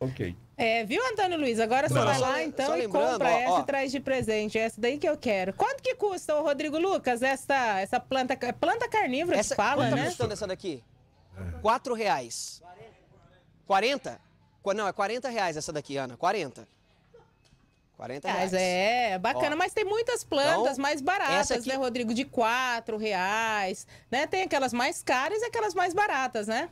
[SPEAKER 12] Ok.
[SPEAKER 3] É, viu, Antônio Luiz? Agora você vai lá então e compra ó, essa ó. e traz de presente. É essa daí que eu quero. Quanto que custa, ô Rodrigo Lucas, essa, essa planta, é planta carnívora essa, que
[SPEAKER 5] fala,
[SPEAKER 6] quanto né? Quanto tá custando essa daqui? É. Quatro reais. Quarenta? Não, é quarenta reais essa daqui, Ana. Quarenta. Quarenta ah, reais. Mas é, é, bacana, Ó. mas
[SPEAKER 3] tem muitas plantas então, mais baratas, aqui... né, Rodrigo? De quatro reais, né? Tem aquelas
[SPEAKER 6] mais caras e aquelas mais baratas, né?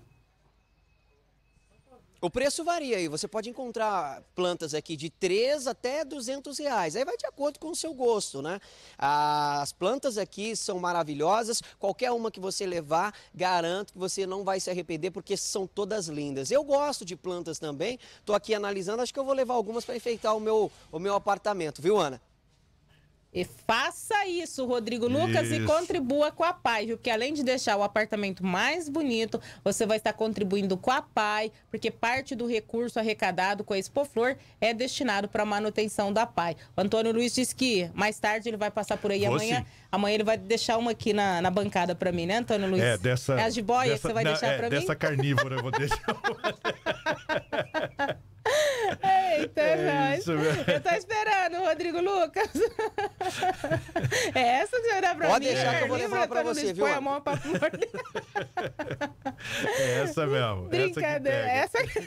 [SPEAKER 6] O preço varia aí, você pode encontrar plantas aqui de 3 até 200 reais, aí vai de acordo com o seu gosto, né? As plantas aqui são maravilhosas, qualquer uma que você levar, garanto que você não vai se arrepender, porque são todas lindas. Eu gosto de plantas também, estou aqui analisando, acho que eu vou levar algumas para enfeitar o meu, o meu apartamento, viu Ana? E faça isso, Rodrigo Lucas, isso. e contribua com a PAI, viu? Porque além de deixar o
[SPEAKER 3] apartamento mais bonito, você vai estar contribuindo com a PAI, porque parte do recurso arrecadado com a Flor é destinado para a manutenção da PAI. O Antônio Luiz disse que mais tarde ele vai passar por aí Vou amanhã. Sim. Amanhã ele vai deixar uma aqui na, na bancada para mim, né, Antônio Luiz? É, dessa. É a jiboia dessa, que você vai deixar é, para mim? Dessa
[SPEAKER 8] carnívora eu vou deixar.
[SPEAKER 3] é Eita, é, é isso, Eu tô esperando, Rodrigo Lucas. é essa que vai dar pra Pode mim. Pode deixar que eu vou levar pra você, viu? Põe a mão pra morder.
[SPEAKER 8] É essa mesmo. Brincadeira. Essa que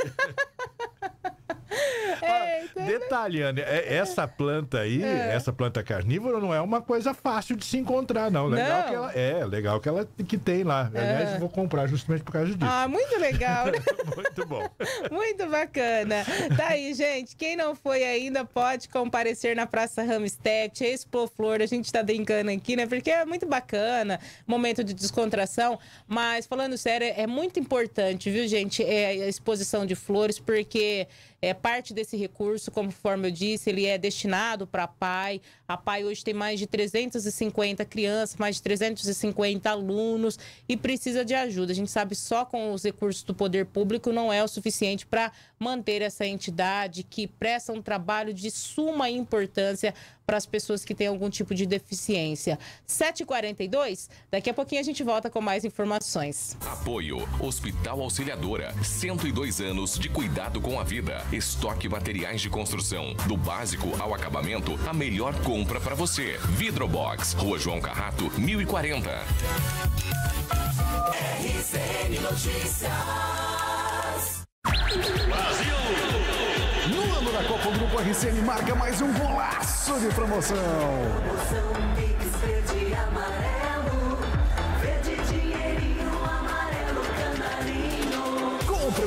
[SPEAKER 8] Ah, detalhe, né? é essa planta aí, é. essa planta carnívora, não é uma coisa fácil de se encontrar, não. Legal não. que ela é, legal que ela que tem lá. É. Aliás, eu vou comprar justamente por causa disso. Ah, muito
[SPEAKER 3] legal. Né? muito bom. muito bacana. Tá aí, gente gente, quem não foi ainda pode comparecer na Praça Ramstedt, é Expo Flor. A gente tá brincando aqui, né? Porque é muito bacana, momento de descontração. Mas falando sério, é muito importante, viu, gente? É a exposição de flores, porque é, parte desse recurso, conforme eu disse, ele é destinado para a PAI. A PAI hoje tem mais de 350 crianças, mais de 350 alunos e precisa de ajuda. A gente sabe só com os recursos do poder público não é o suficiente para manter essa entidade que presta um trabalho de suma importância para as pessoas que têm algum tipo de deficiência. 7h42, daqui a pouquinho a gente volta com mais informações.
[SPEAKER 1] Apoio Hospital Auxiliadora, 102 anos de cuidado com a vida. Estoque materiais de construção, do básico ao acabamento, a melhor compra para você. Vidrobox, Rua João Carrato, 1040. RCN Notícias.
[SPEAKER 2] Brasil! da Copa, do Grupo RCN marca mais um golaço de promoção.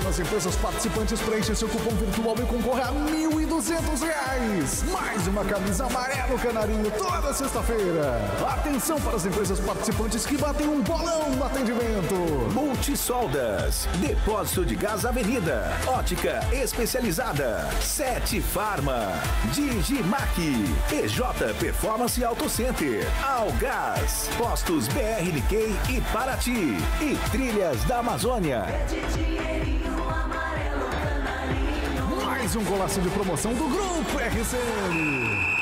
[SPEAKER 2] nas empresas participantes, preencha seu cupom virtual e concorra a R$ 1.200. Mais uma camisa amarelo canarinho toda sexta-feira. Atenção para as empresas participantes que batem um bolão no atendimento. Multisoldas, Depósito de Gás Avenida, Ótica
[SPEAKER 1] Especializada, Sete Farma, Digimac, EJ Performance Auto Center, Algás, Postos BRNK e Paraty
[SPEAKER 2] e Trilhas da Amazônia. É mais um golaço de promoção do Grupo RCN.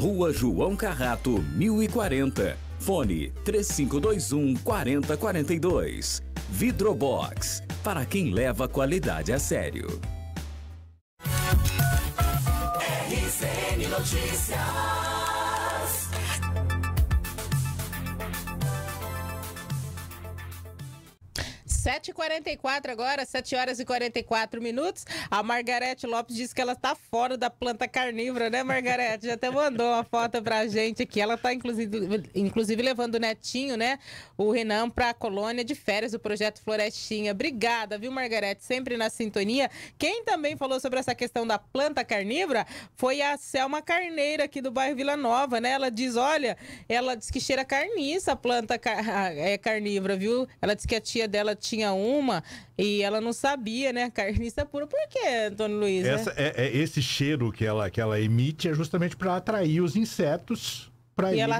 [SPEAKER 1] Rua João Carrato, 1040. Fone 3521 4042. Vidrobox para quem leva qualidade a sério. RCN Notícias.
[SPEAKER 3] 7h44 agora, 7 horas e 44 minutos. A Margarete Lopes disse que ela está fora da planta carnívora, né, Margarete? Já até mandou uma foto pra gente aqui. Ela está inclusive, inclusive levando o netinho, né, o Renan, para a colônia de férias do Projeto Florestinha. Obrigada, viu, Margarete? Sempre na sintonia. Quem também falou sobre essa questão da planta carnívora foi a Selma Carneira, aqui do bairro Vila Nova, né? Ela diz, olha, ela diz que cheira carniça a planta car é, carnívora, viu? Ela diz que a tia dela tinha tinha uma e ela não sabia, né? Carniça pura. Por que, Antônio Luiz? Né? Essa, né?
[SPEAKER 8] é, é, esse cheiro que ela, que ela emite é justamente para atrair os insetos para ela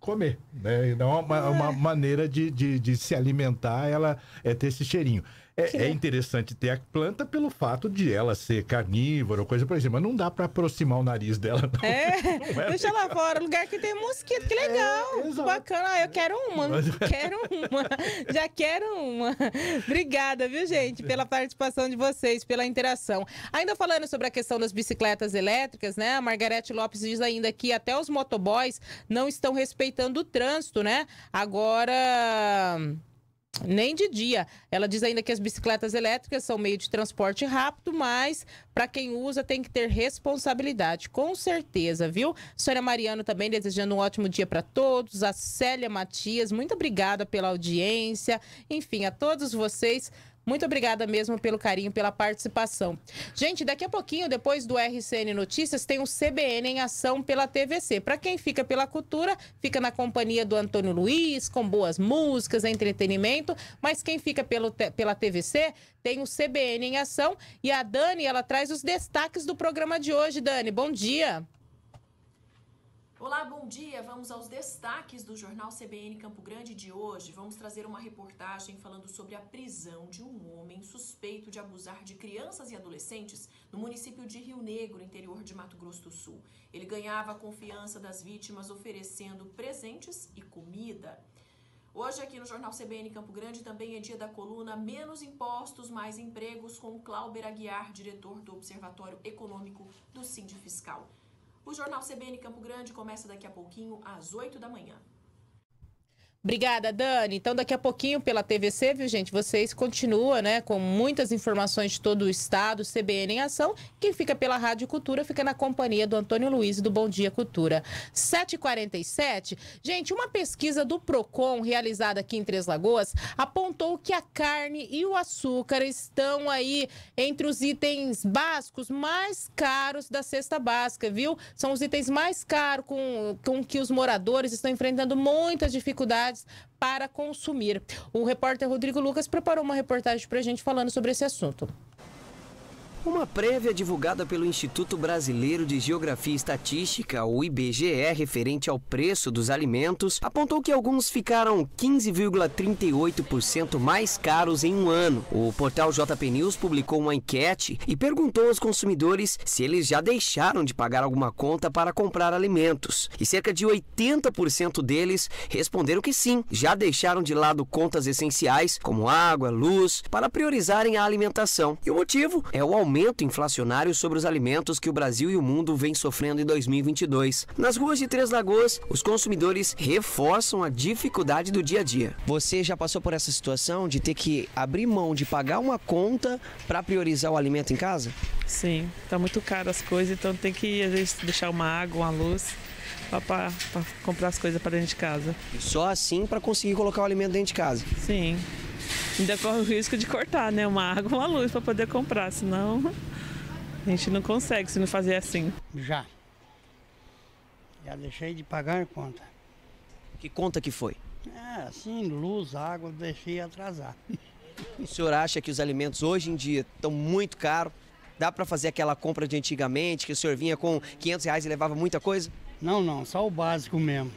[SPEAKER 8] comer. Né? Então, é uma, é uma ah. maneira de, de, de se alimentar, ela é ter esse cheirinho. É, é, interessante ter a planta pelo fato de ela ser carnívora ou coisa por exemplo, mas não dá para aproximar o nariz dela. Não. É, não é deixa legal. lá
[SPEAKER 3] fora, lugar que tem mosquito, que legal, é, bacana. Ah, eu quero uma, mas... quero uma, já quero uma. Obrigada, viu, gente, é. pela participação de vocês, pela interação. Ainda falando sobre a questão das bicicletas elétricas, né, a Margarete Lopes diz ainda que até os motoboys não estão respeitando o trânsito, né? Agora... Nem de dia. Ela diz ainda que as bicicletas elétricas são meio de transporte rápido, mas para quem usa tem que ter responsabilidade, com certeza, viu? Sônia Mariano também desejando um ótimo dia para todos. A Célia Matias, muito obrigada pela audiência. Enfim, a todos vocês. Muito obrigada mesmo pelo carinho, pela participação. Gente, daqui a pouquinho, depois do RCN Notícias, tem o CBN em ação pela TVC. Para quem fica pela cultura, fica na companhia do Antônio Luiz, com boas músicas, entretenimento. Mas quem fica pelo, pela TVC, tem o CBN em ação. E a Dani, ela traz os destaques do programa de hoje. Dani, bom dia.
[SPEAKER 7] Olá, bom dia. Vamos aos destaques do jornal CBN Campo Grande de hoje. Vamos trazer uma reportagem falando sobre a prisão de um homem suspeito de abusar de crianças e adolescentes no município de Rio Negro, interior de Mato Grosso do Sul. Ele ganhava a confiança das vítimas oferecendo presentes e comida. Hoje aqui no Jornal CBN Campo Grande também é dia da coluna Menos Impostos, Mais Empregos com Clauber Aguiar, diretor do Observatório Econômico do Sindifiscal. Fiscal. O Jornal CBN Campo Grande começa daqui a pouquinho, às 8 da manhã.
[SPEAKER 3] Obrigada, Dani. Então, daqui a pouquinho, pela TVC, viu, gente? Vocês continuam, né, com muitas informações de todo o Estado, CBN em ação. Quem fica pela Rádio Cultura fica na companhia do Antônio Luiz do Bom Dia Cultura. 7h47. Gente, uma pesquisa do PROCON, realizada aqui em Três Lagoas, apontou que a carne e o açúcar estão aí entre os itens básicos mais caros da cesta básica, viu? São os itens mais caros com, com que os moradores estão enfrentando muitas dificuldades para consumir. O repórter Rodrigo Lucas preparou uma reportagem para a gente falando sobre esse assunto.
[SPEAKER 6] Uma prévia divulgada pelo Instituto Brasileiro de Geografia e Estatística, o IBGE, referente ao preço dos alimentos, apontou que alguns ficaram 15,38% mais caros em um ano. O portal JP News publicou uma enquete e perguntou aos consumidores se eles já deixaram de pagar alguma conta para comprar alimentos. E cerca de 80% deles responderam que sim, já deixaram de lado contas essenciais como água, luz, para priorizarem a alimentação. E o motivo é o aumento aumento inflacionário sobre os alimentos que o Brasil e o mundo vem sofrendo em 2022. Nas ruas de Três Lagoas, os consumidores reforçam a dificuldade do dia a dia. Você já passou por essa situação de ter que abrir mão de pagar uma conta para priorizar o alimento em casa? Sim, tá muito caro as coisas, então tem que às vezes deixar uma água, uma luz para comprar as coisas para dentro de casa. Só assim para conseguir colocar o alimento dentro de casa? Sim ainda corre o risco de cortar, né? Uma água, uma luz para poder comprar,
[SPEAKER 5] senão a gente não consegue se não fazer assim.
[SPEAKER 6] Já. Já deixei de
[SPEAKER 2] pagar em conta.
[SPEAKER 6] Que conta que foi?
[SPEAKER 2] É, assim, luz, água, deixei atrasar.
[SPEAKER 6] O senhor acha que os alimentos hoje em dia estão muito caros? Dá para fazer aquela compra de antigamente, que o senhor vinha com 500 reais e levava muita coisa? Não, não, só o básico mesmo,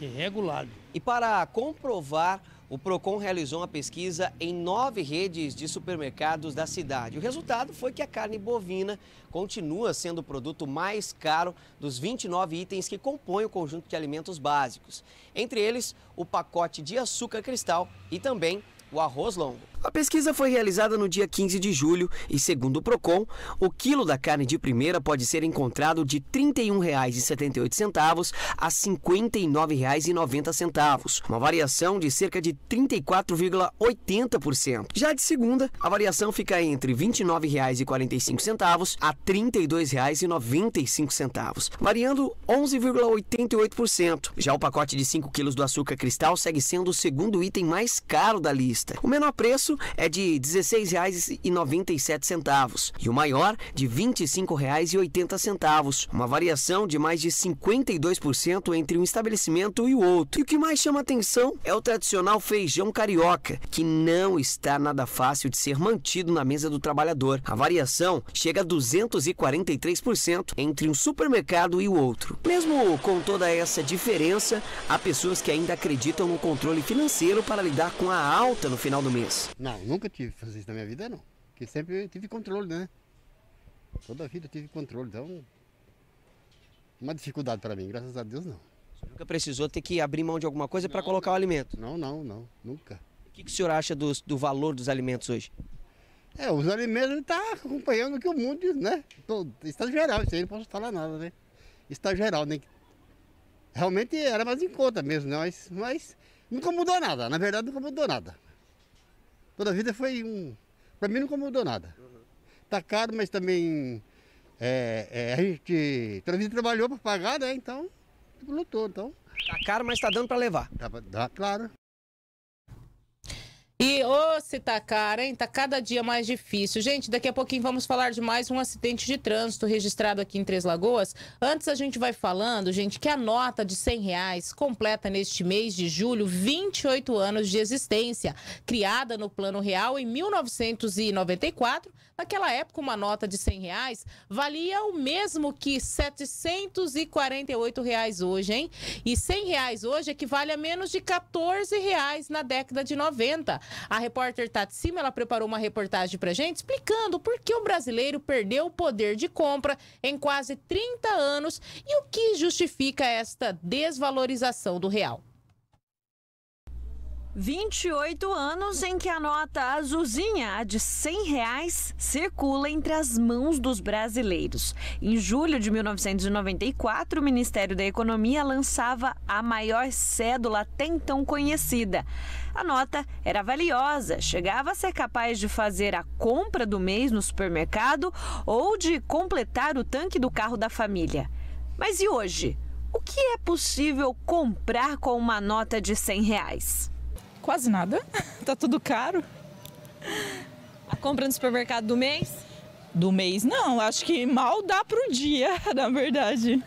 [SPEAKER 6] que é regulado. E para comprovar o Procon realizou uma pesquisa em nove redes de supermercados da cidade. O resultado foi que a carne bovina continua sendo o produto mais caro dos 29 itens que compõem o conjunto de alimentos básicos. Entre eles, o pacote de açúcar cristal e também o arroz longo. A pesquisa foi realizada no dia 15 de julho e, segundo o Procon, o quilo da carne de primeira pode ser encontrado de R$ 31,78 a R$ 59,90, uma variação de cerca de 34,80%. Já de segunda, a variação fica entre R$ 29,45 a R$ 32,95, variando 11,88%. Já o pacote de 5 quilos do açúcar cristal segue sendo o segundo item mais caro da lista. O menor preço preço é de R$ 16,97 e o maior de R$ 25,80, uma variação de mais de 52% entre um estabelecimento e o outro. E o que mais chama atenção é o tradicional feijão carioca, que não está nada fácil de ser mantido na mesa do trabalhador. A variação chega a 243% entre um supermercado e o outro. Mesmo com toda essa diferença, há pessoas que ainda acreditam no controle financeiro para lidar com a alta no final do mês. Não, nunca tive fazer isso na minha vida, não. Porque sempre tive controle, né? Toda a vida tive controle, então. Uma dificuldade para mim, graças a Deus, não. Você nunca precisou ter que abrir mão de alguma coisa para colocar o alimento? Não, não, não, nunca. O que, que o senhor acha do, do valor dos alimentos hoje? É, os alimentos está acompanhando o que o mundo diz, né? Todo, está geral, isso aí não posso falar nada, né? Está geral, né? Realmente era mais em conta mesmo, né? Mas, mas nunca mudou nada, na verdade
[SPEAKER 2] nunca mudou nada. Toda a vida foi um. Para mim não incomodou nada. Uhum.
[SPEAKER 6] Tá caro, mas também é, é, a gente. Toda a vida trabalhou para pagar, né? Então, lutou. Então. Tá caro, mas tá dando para levar. Tá, dá, claro.
[SPEAKER 3] E ô, oh, se tá cara, hein? Tá cada dia mais difícil. Gente, daqui a pouquinho vamos falar de mais um acidente de trânsito registrado aqui em Três Lagoas. Antes a gente vai falando, gente, que a nota de 100 reais completa neste mês de julho 28 anos de existência. Criada no Plano Real em 1994, Naquela época, uma nota de 100 reais valia o mesmo que 748 reais hoje, hein? E 100 reais hoje equivale a menos de 14 reais na década de 90. A repórter Tati Sima, ela preparou uma reportagem pra gente explicando por que o brasileiro perdeu o poder de compra em quase 30 anos e o que justifica esta desvalorização do real.
[SPEAKER 5] 28 anos em que a nota azulzinha, a de 100 reais, circula entre as mãos dos brasileiros. Em julho de 1994, o Ministério da Economia lançava a maior cédula até então conhecida. A nota era valiosa, chegava a ser capaz de fazer a compra do mês no supermercado ou de completar o tanque do carro da família. Mas e hoje? O que é possível comprar com uma nota de 100 reais? Quase
[SPEAKER 7] nada. tá tudo caro. A compra no supermercado do mês? Do mês não, acho que mal dá pro dia, na verdade.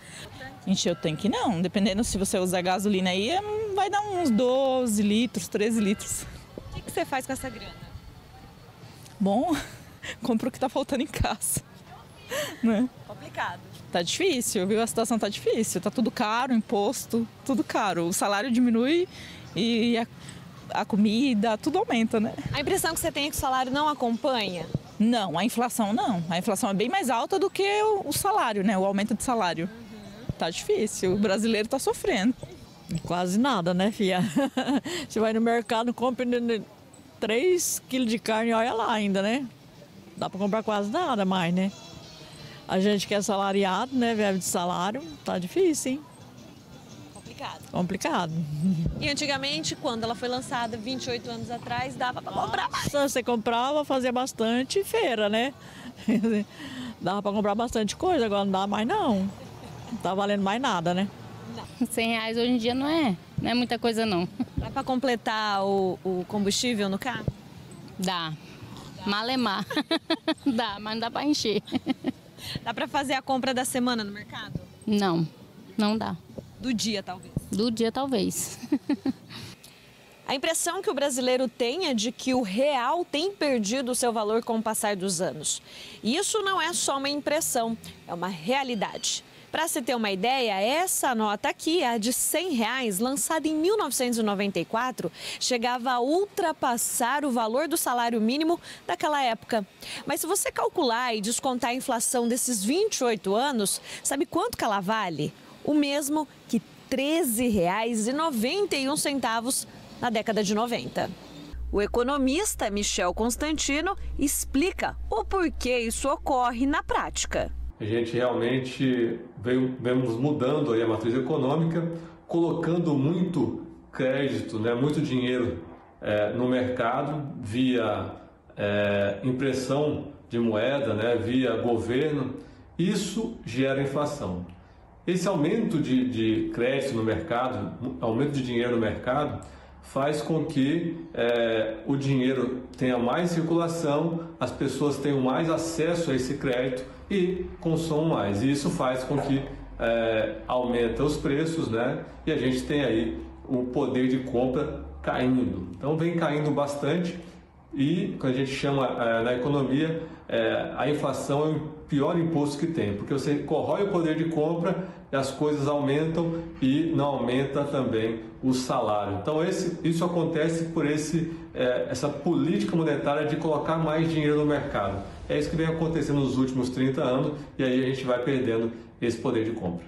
[SPEAKER 7] Encher o tanque não, dependendo se você usar gasolina aí, é, vai dar uns 12 litros, 13 litros. O que, você faz com essa grana? Bom, compra o que tá faltando em casa. Né? Complicado. Tá difícil, viu? A situação tá difícil, tá tudo caro, imposto, tudo caro. O salário diminui e a a comida, tudo aumenta, né?
[SPEAKER 5] A impressão que você tem é que o salário não acompanha?
[SPEAKER 7] Não, a inflação não. A inflação é bem mais alta do que o, o salário, né? O aumento de salário. Uhum. Tá difícil, o brasileiro tá sofrendo. Quase nada, né, Fia? Você vai no mercado,
[SPEAKER 5] compra 3 quilos de carne, olha lá ainda, né? Dá para comprar quase nada mais, né? A gente que é salariado, né? Vive de salário, tá difícil, hein? complicado. Complicado. E antigamente, quando ela foi lançada, 28 anos atrás, dava para comprar mais. Você comprava, fazia bastante feira, né? dava para comprar bastante coisa, agora não dá mais não. Não tá valendo mais nada, né? Não. 100 reais hoje em dia não é, não é muita coisa não. Dá para completar o, o combustível no carro? Dá. dá. Malemar. É dá, mas não dá para encher. Dá para fazer a compra da semana no mercado? Não, não dá. Do dia, talvez.
[SPEAKER 3] Do dia, talvez.
[SPEAKER 5] A impressão que o brasileiro tem é de que o real tem perdido seu valor com o passar dos anos. E isso não é só uma impressão, é uma realidade. Para se ter uma ideia, essa nota aqui, a de 100 reais, lançada em 1994, chegava a ultrapassar o valor do salário mínimo daquela época. Mas se você calcular e descontar a inflação desses 28 anos, sabe quanto que ela vale? o mesmo que R$ 13,91 na década de 90. O economista Michel Constantino explica o porquê isso ocorre na prática.
[SPEAKER 12] A gente realmente veio, vemos mudando a matriz econômica, colocando muito crédito, né, muito dinheiro é, no mercado via é, impressão de moeda, né, via governo. Isso gera inflação. Esse aumento de, de crédito no mercado, aumento de dinheiro no mercado, faz com que é, o dinheiro tenha mais circulação, as pessoas tenham mais acesso a esse crédito e consomem mais. E isso faz com que é, aumenta os preços, né? E a gente tem aí o poder de compra caindo. Então vem caindo bastante e quando a gente chama é, na economia é, a inflação é pior imposto que tem, porque você corrói o poder de compra e as coisas aumentam e não aumenta também o salário. Então esse, isso acontece por esse, é, essa política monetária de colocar mais dinheiro no mercado. É isso que vem acontecendo nos últimos 30 anos e aí a gente vai perdendo esse poder de compra.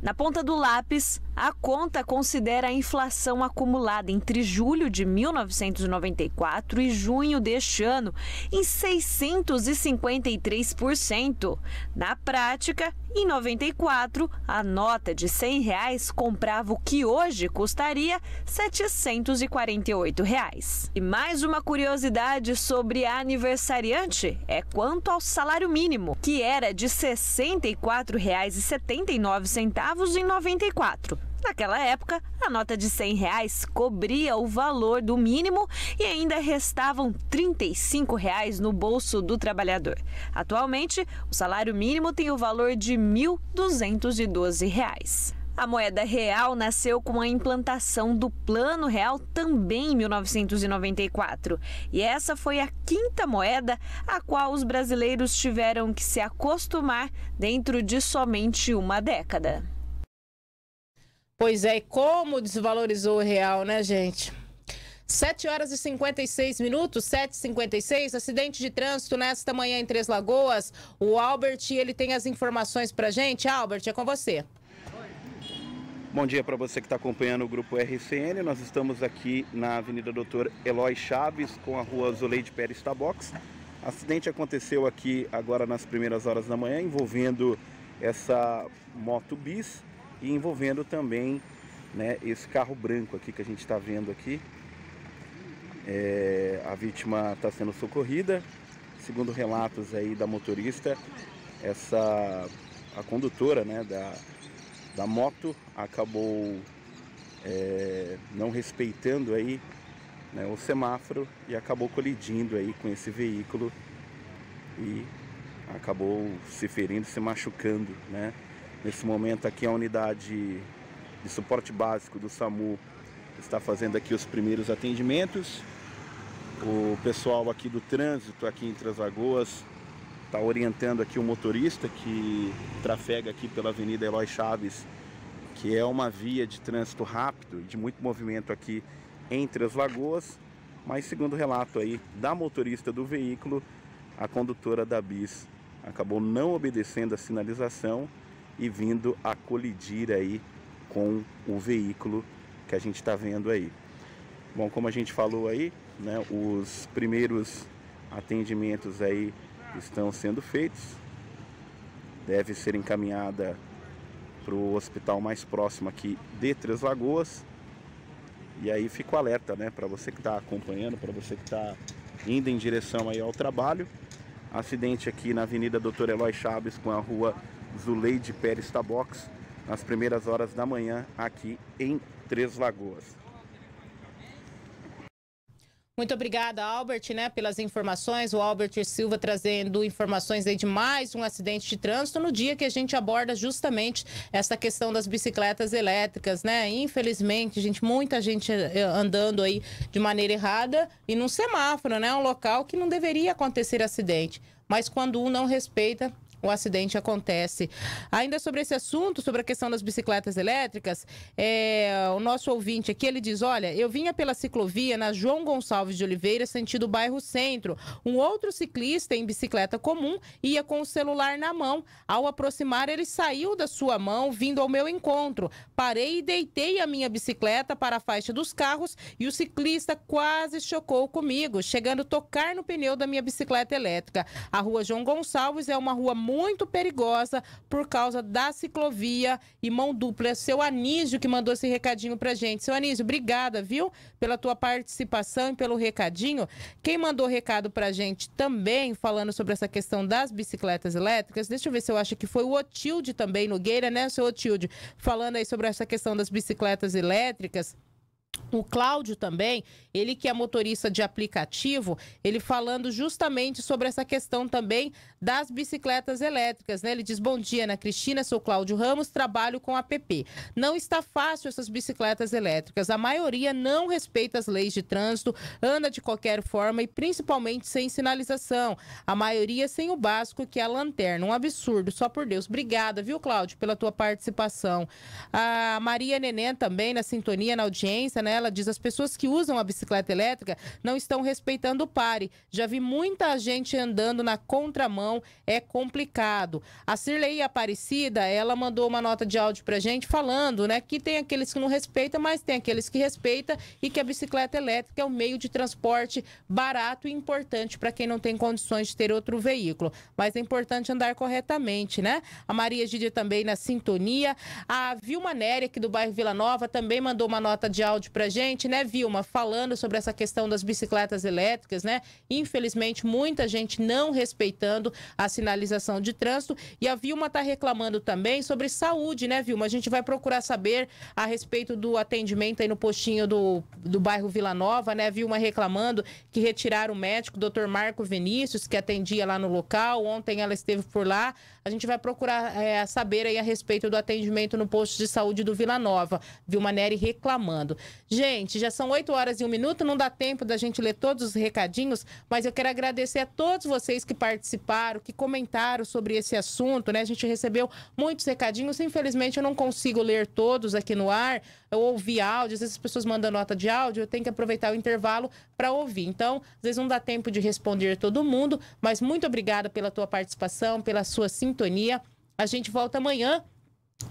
[SPEAKER 5] Na ponta do lápis, a conta considera a inflação acumulada entre julho de 1994 e junho deste ano em 653%. Na prática, em 94, a nota de R$ 100 reais comprava o que hoje custaria R$ 748. Reais. E mais uma curiosidade sobre a aniversariante é quanto ao salário mínimo, que era de R$ 64,79 em 94. Naquela época, a nota de 100 reais cobria o valor do mínimo e ainda restavam 35 reais no bolso do trabalhador. Atualmente, o salário mínimo tem o valor de R$ 1.212. Reais. A moeda real nasceu com a implantação do Plano Real também em 1994. E essa foi a quinta moeda a qual os brasileiros tiveram que se acostumar dentro de somente uma década.
[SPEAKER 3] Pois é, e como desvalorizou o real, né, gente? 7 horas e 56 minutos, 7h56, acidente de trânsito nesta manhã em Três Lagoas. O Albert, ele tem as informações pra gente. Albert, é com você.
[SPEAKER 13] Bom dia para você que está acompanhando o Grupo RCN. Nós estamos aqui na Avenida Doutor Eloy Chaves com a rua Zuleide Pérez Tabox. Acidente aconteceu aqui agora nas primeiras horas da manhã envolvendo essa moto bis e envolvendo também né, esse carro branco aqui que a gente está vendo aqui. É, a vítima está sendo socorrida, segundo relatos aí da motorista, essa a condutora né, da, da moto acabou é, não respeitando aí né, o semáforo e acabou colidindo aí com esse veículo e acabou se ferindo, se machucando, né? Nesse momento aqui a unidade de suporte básico do SAMU está fazendo aqui os primeiros atendimentos. O pessoal aqui do trânsito aqui em Traslagoas está orientando aqui o motorista que trafega aqui pela Avenida Eloy Chaves, que é uma via de trânsito rápido e de muito movimento aqui em as lagoas, mas segundo o relato aí da motorista do veículo, a condutora da bis acabou não obedecendo a sinalização e vindo a colidir aí com o veículo que a gente está vendo aí. Bom, como a gente falou aí, né, os primeiros atendimentos aí estão sendo feitos. Deve ser encaminhada para o hospital mais próximo aqui de Três Lagoas. E aí fico alerta, né, para você que está acompanhando, para você que está indo em direção aí ao trabalho. Acidente aqui na Avenida Doutor Eloy Chaves com a Rua Zuleide Pérez Tabox, nas primeiras horas da manhã, aqui em Três Lagoas.
[SPEAKER 3] Muito obrigada, Albert, né, pelas informações. O Albert Silva trazendo informações aí de mais um acidente de trânsito no dia que a gente aborda justamente essa questão das bicicletas elétricas, né? Infelizmente, gente, muita gente eh, andando aí de maneira errada e num semáforo, né? Um local que não deveria acontecer acidente. Mas quando um não respeita, o acidente acontece. Ainda sobre esse assunto, sobre a questão das bicicletas elétricas, é, o nosso ouvinte aqui, ele diz, olha, eu vinha pela ciclovia na João Gonçalves de Oliveira, sentido bairro Centro. Um outro ciclista em bicicleta comum ia com o celular na mão. Ao aproximar, ele saiu da sua mão, vindo ao meu encontro. Parei e deitei a minha bicicleta para a faixa dos carros e o ciclista quase chocou comigo, chegando a tocar no pneu da minha bicicleta elétrica. A rua João Gonçalves é uma rua muito muito perigosa por causa da ciclovia e mão dupla. É seu Anísio que mandou esse recadinho pra gente. Seu Anísio, obrigada, viu, pela tua participação e pelo recadinho. Quem mandou recado pra gente também, falando sobre essa questão das bicicletas elétricas, deixa eu ver se eu acho que foi o Otilde também, Nogueira, né, seu Otilde? Falando aí sobre essa questão das bicicletas elétricas o Cláudio também, ele que é motorista de aplicativo, ele falando justamente sobre essa questão também das bicicletas elétricas, né? Ele diz: "Bom dia, Ana Cristina, sou Cláudio Ramos, trabalho com APP. Não está fácil essas bicicletas elétricas. A maioria não respeita as leis de trânsito, anda de qualquer forma e principalmente sem sinalização. A maioria sem o básico que é a lanterna. Um absurdo, só por Deus. Obrigada, viu, Cláudio, pela tua participação. A Maria Neném também na sintonia, na audiência, né? ela diz: as pessoas que usam a bicicleta elétrica não estão respeitando o pare. Já vi muita gente andando na contramão, é complicado. A Cirlei Aparecida, ela mandou uma nota de áudio pra gente falando, né, que tem aqueles que não respeitam, mas tem aqueles que respeitam e que a bicicleta elétrica é o um meio de transporte barato e importante para quem não tem condições de ter outro veículo. Mas é importante andar corretamente, né? A Maria gide também na sintonia. A Vilma Nery, aqui do bairro Vila Nova, também mandou uma nota de áudio pra gente gente, né, Vilma, falando sobre essa questão das bicicletas elétricas, né? Infelizmente, muita gente não respeitando a sinalização de trânsito. E a Vilma está reclamando também sobre saúde, né, Vilma? A gente vai procurar saber a respeito do atendimento aí no postinho do, do bairro Vila Nova, né? Vilma reclamando que retiraram o médico, doutor Marco Vinícius, que atendia lá no local. Ontem ela esteve por lá. A gente vai procurar é, saber aí a respeito do atendimento no posto de saúde do Vila Nova. Vilma Neri reclamando. Gente, já são 8 horas e um minuto, não dá tempo da gente ler todos os recadinhos, mas eu quero agradecer a todos vocês que participaram, que comentaram sobre esse assunto, né? A gente recebeu muitos recadinhos, infelizmente eu não consigo ler todos aqui no ar, eu ouvi áudio, às vezes as pessoas mandam nota de áudio, eu tenho que aproveitar o intervalo para ouvir. Então, às vezes não dá tempo de responder todo mundo, mas muito obrigada pela tua participação, pela sua sintonia. A gente volta amanhã.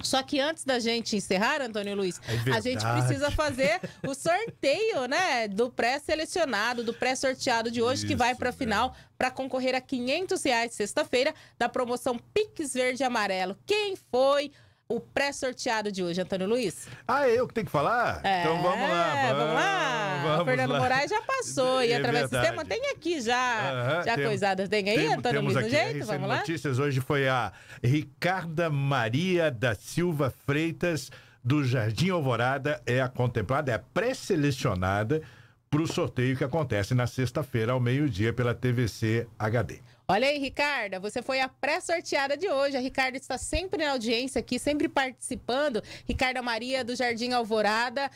[SPEAKER 3] Só que antes da gente encerrar, Antônio Luiz, é a gente precisa fazer o sorteio, né, do pré-selecionado, do pré-sorteado de hoje Isso, que vai para a é. final para concorrer a 500 reais sexta-feira da promoção Pix Verde Amarelo. Quem foi o pré-sorteado de hoje, Antônio Luiz? Ah, é eu que tenho que falar? É, então vamos lá. Vamos, lá. Vamos o Fernando lá. Moraes já passou é, e através verdade. do sistema tem aqui já, uhum, já tem, coisadas. Tem aí, tem, Antônio Luiz, no jeito? Vamos lá?
[SPEAKER 8] notícias hoje foi a Ricarda Maria da Silva Freitas do Jardim Alvorada é a contemplada, é a pré-selecionada para o sorteio que acontece na sexta-feira ao meio-dia pela TVC HD.
[SPEAKER 3] Olha aí, Ricarda, você foi a pré-sorteada de hoje. A Ricarda está sempre na audiência aqui, sempre participando. Ricarda Maria, do Jardim Alvorada.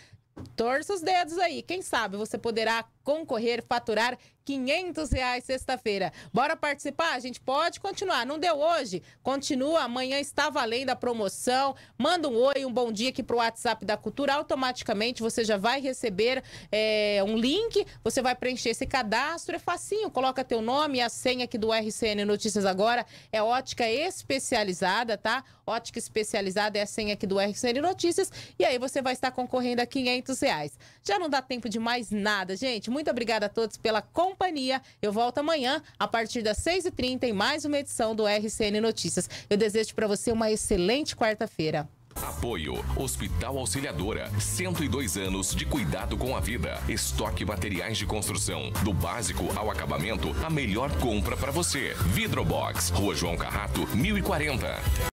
[SPEAKER 3] Torça os dedos aí. Quem sabe você poderá concorrer, faturar 500 reais sexta-feira. Bora participar? A gente pode continuar. Não deu hoje? Continua. Amanhã está valendo a promoção. Manda um oi, um bom dia aqui pro WhatsApp da Cultura. Automaticamente você já vai receber é, um link. Você vai preencher esse cadastro. É facinho. Coloca teu nome e a senha aqui do RCN Notícias Agora. É ótica especializada, tá? Ótica especializada é a senha aqui do RCN Notícias. E aí você vai estar concorrendo a 500 reais. Já não dá tempo de mais nada, gente. Muito obrigada a todos pela companhia companhia. Eu volto amanhã, a partir das 6h30, em mais uma edição do RCN Notícias. Eu desejo para você uma excelente quarta-feira.
[SPEAKER 1] Apoio Hospital Auxiliadora, 102 anos de cuidado com a vida. Estoque materiais de construção, do básico ao acabamento, a melhor compra para você. Vidrobox, Rua João Carrato, 1040.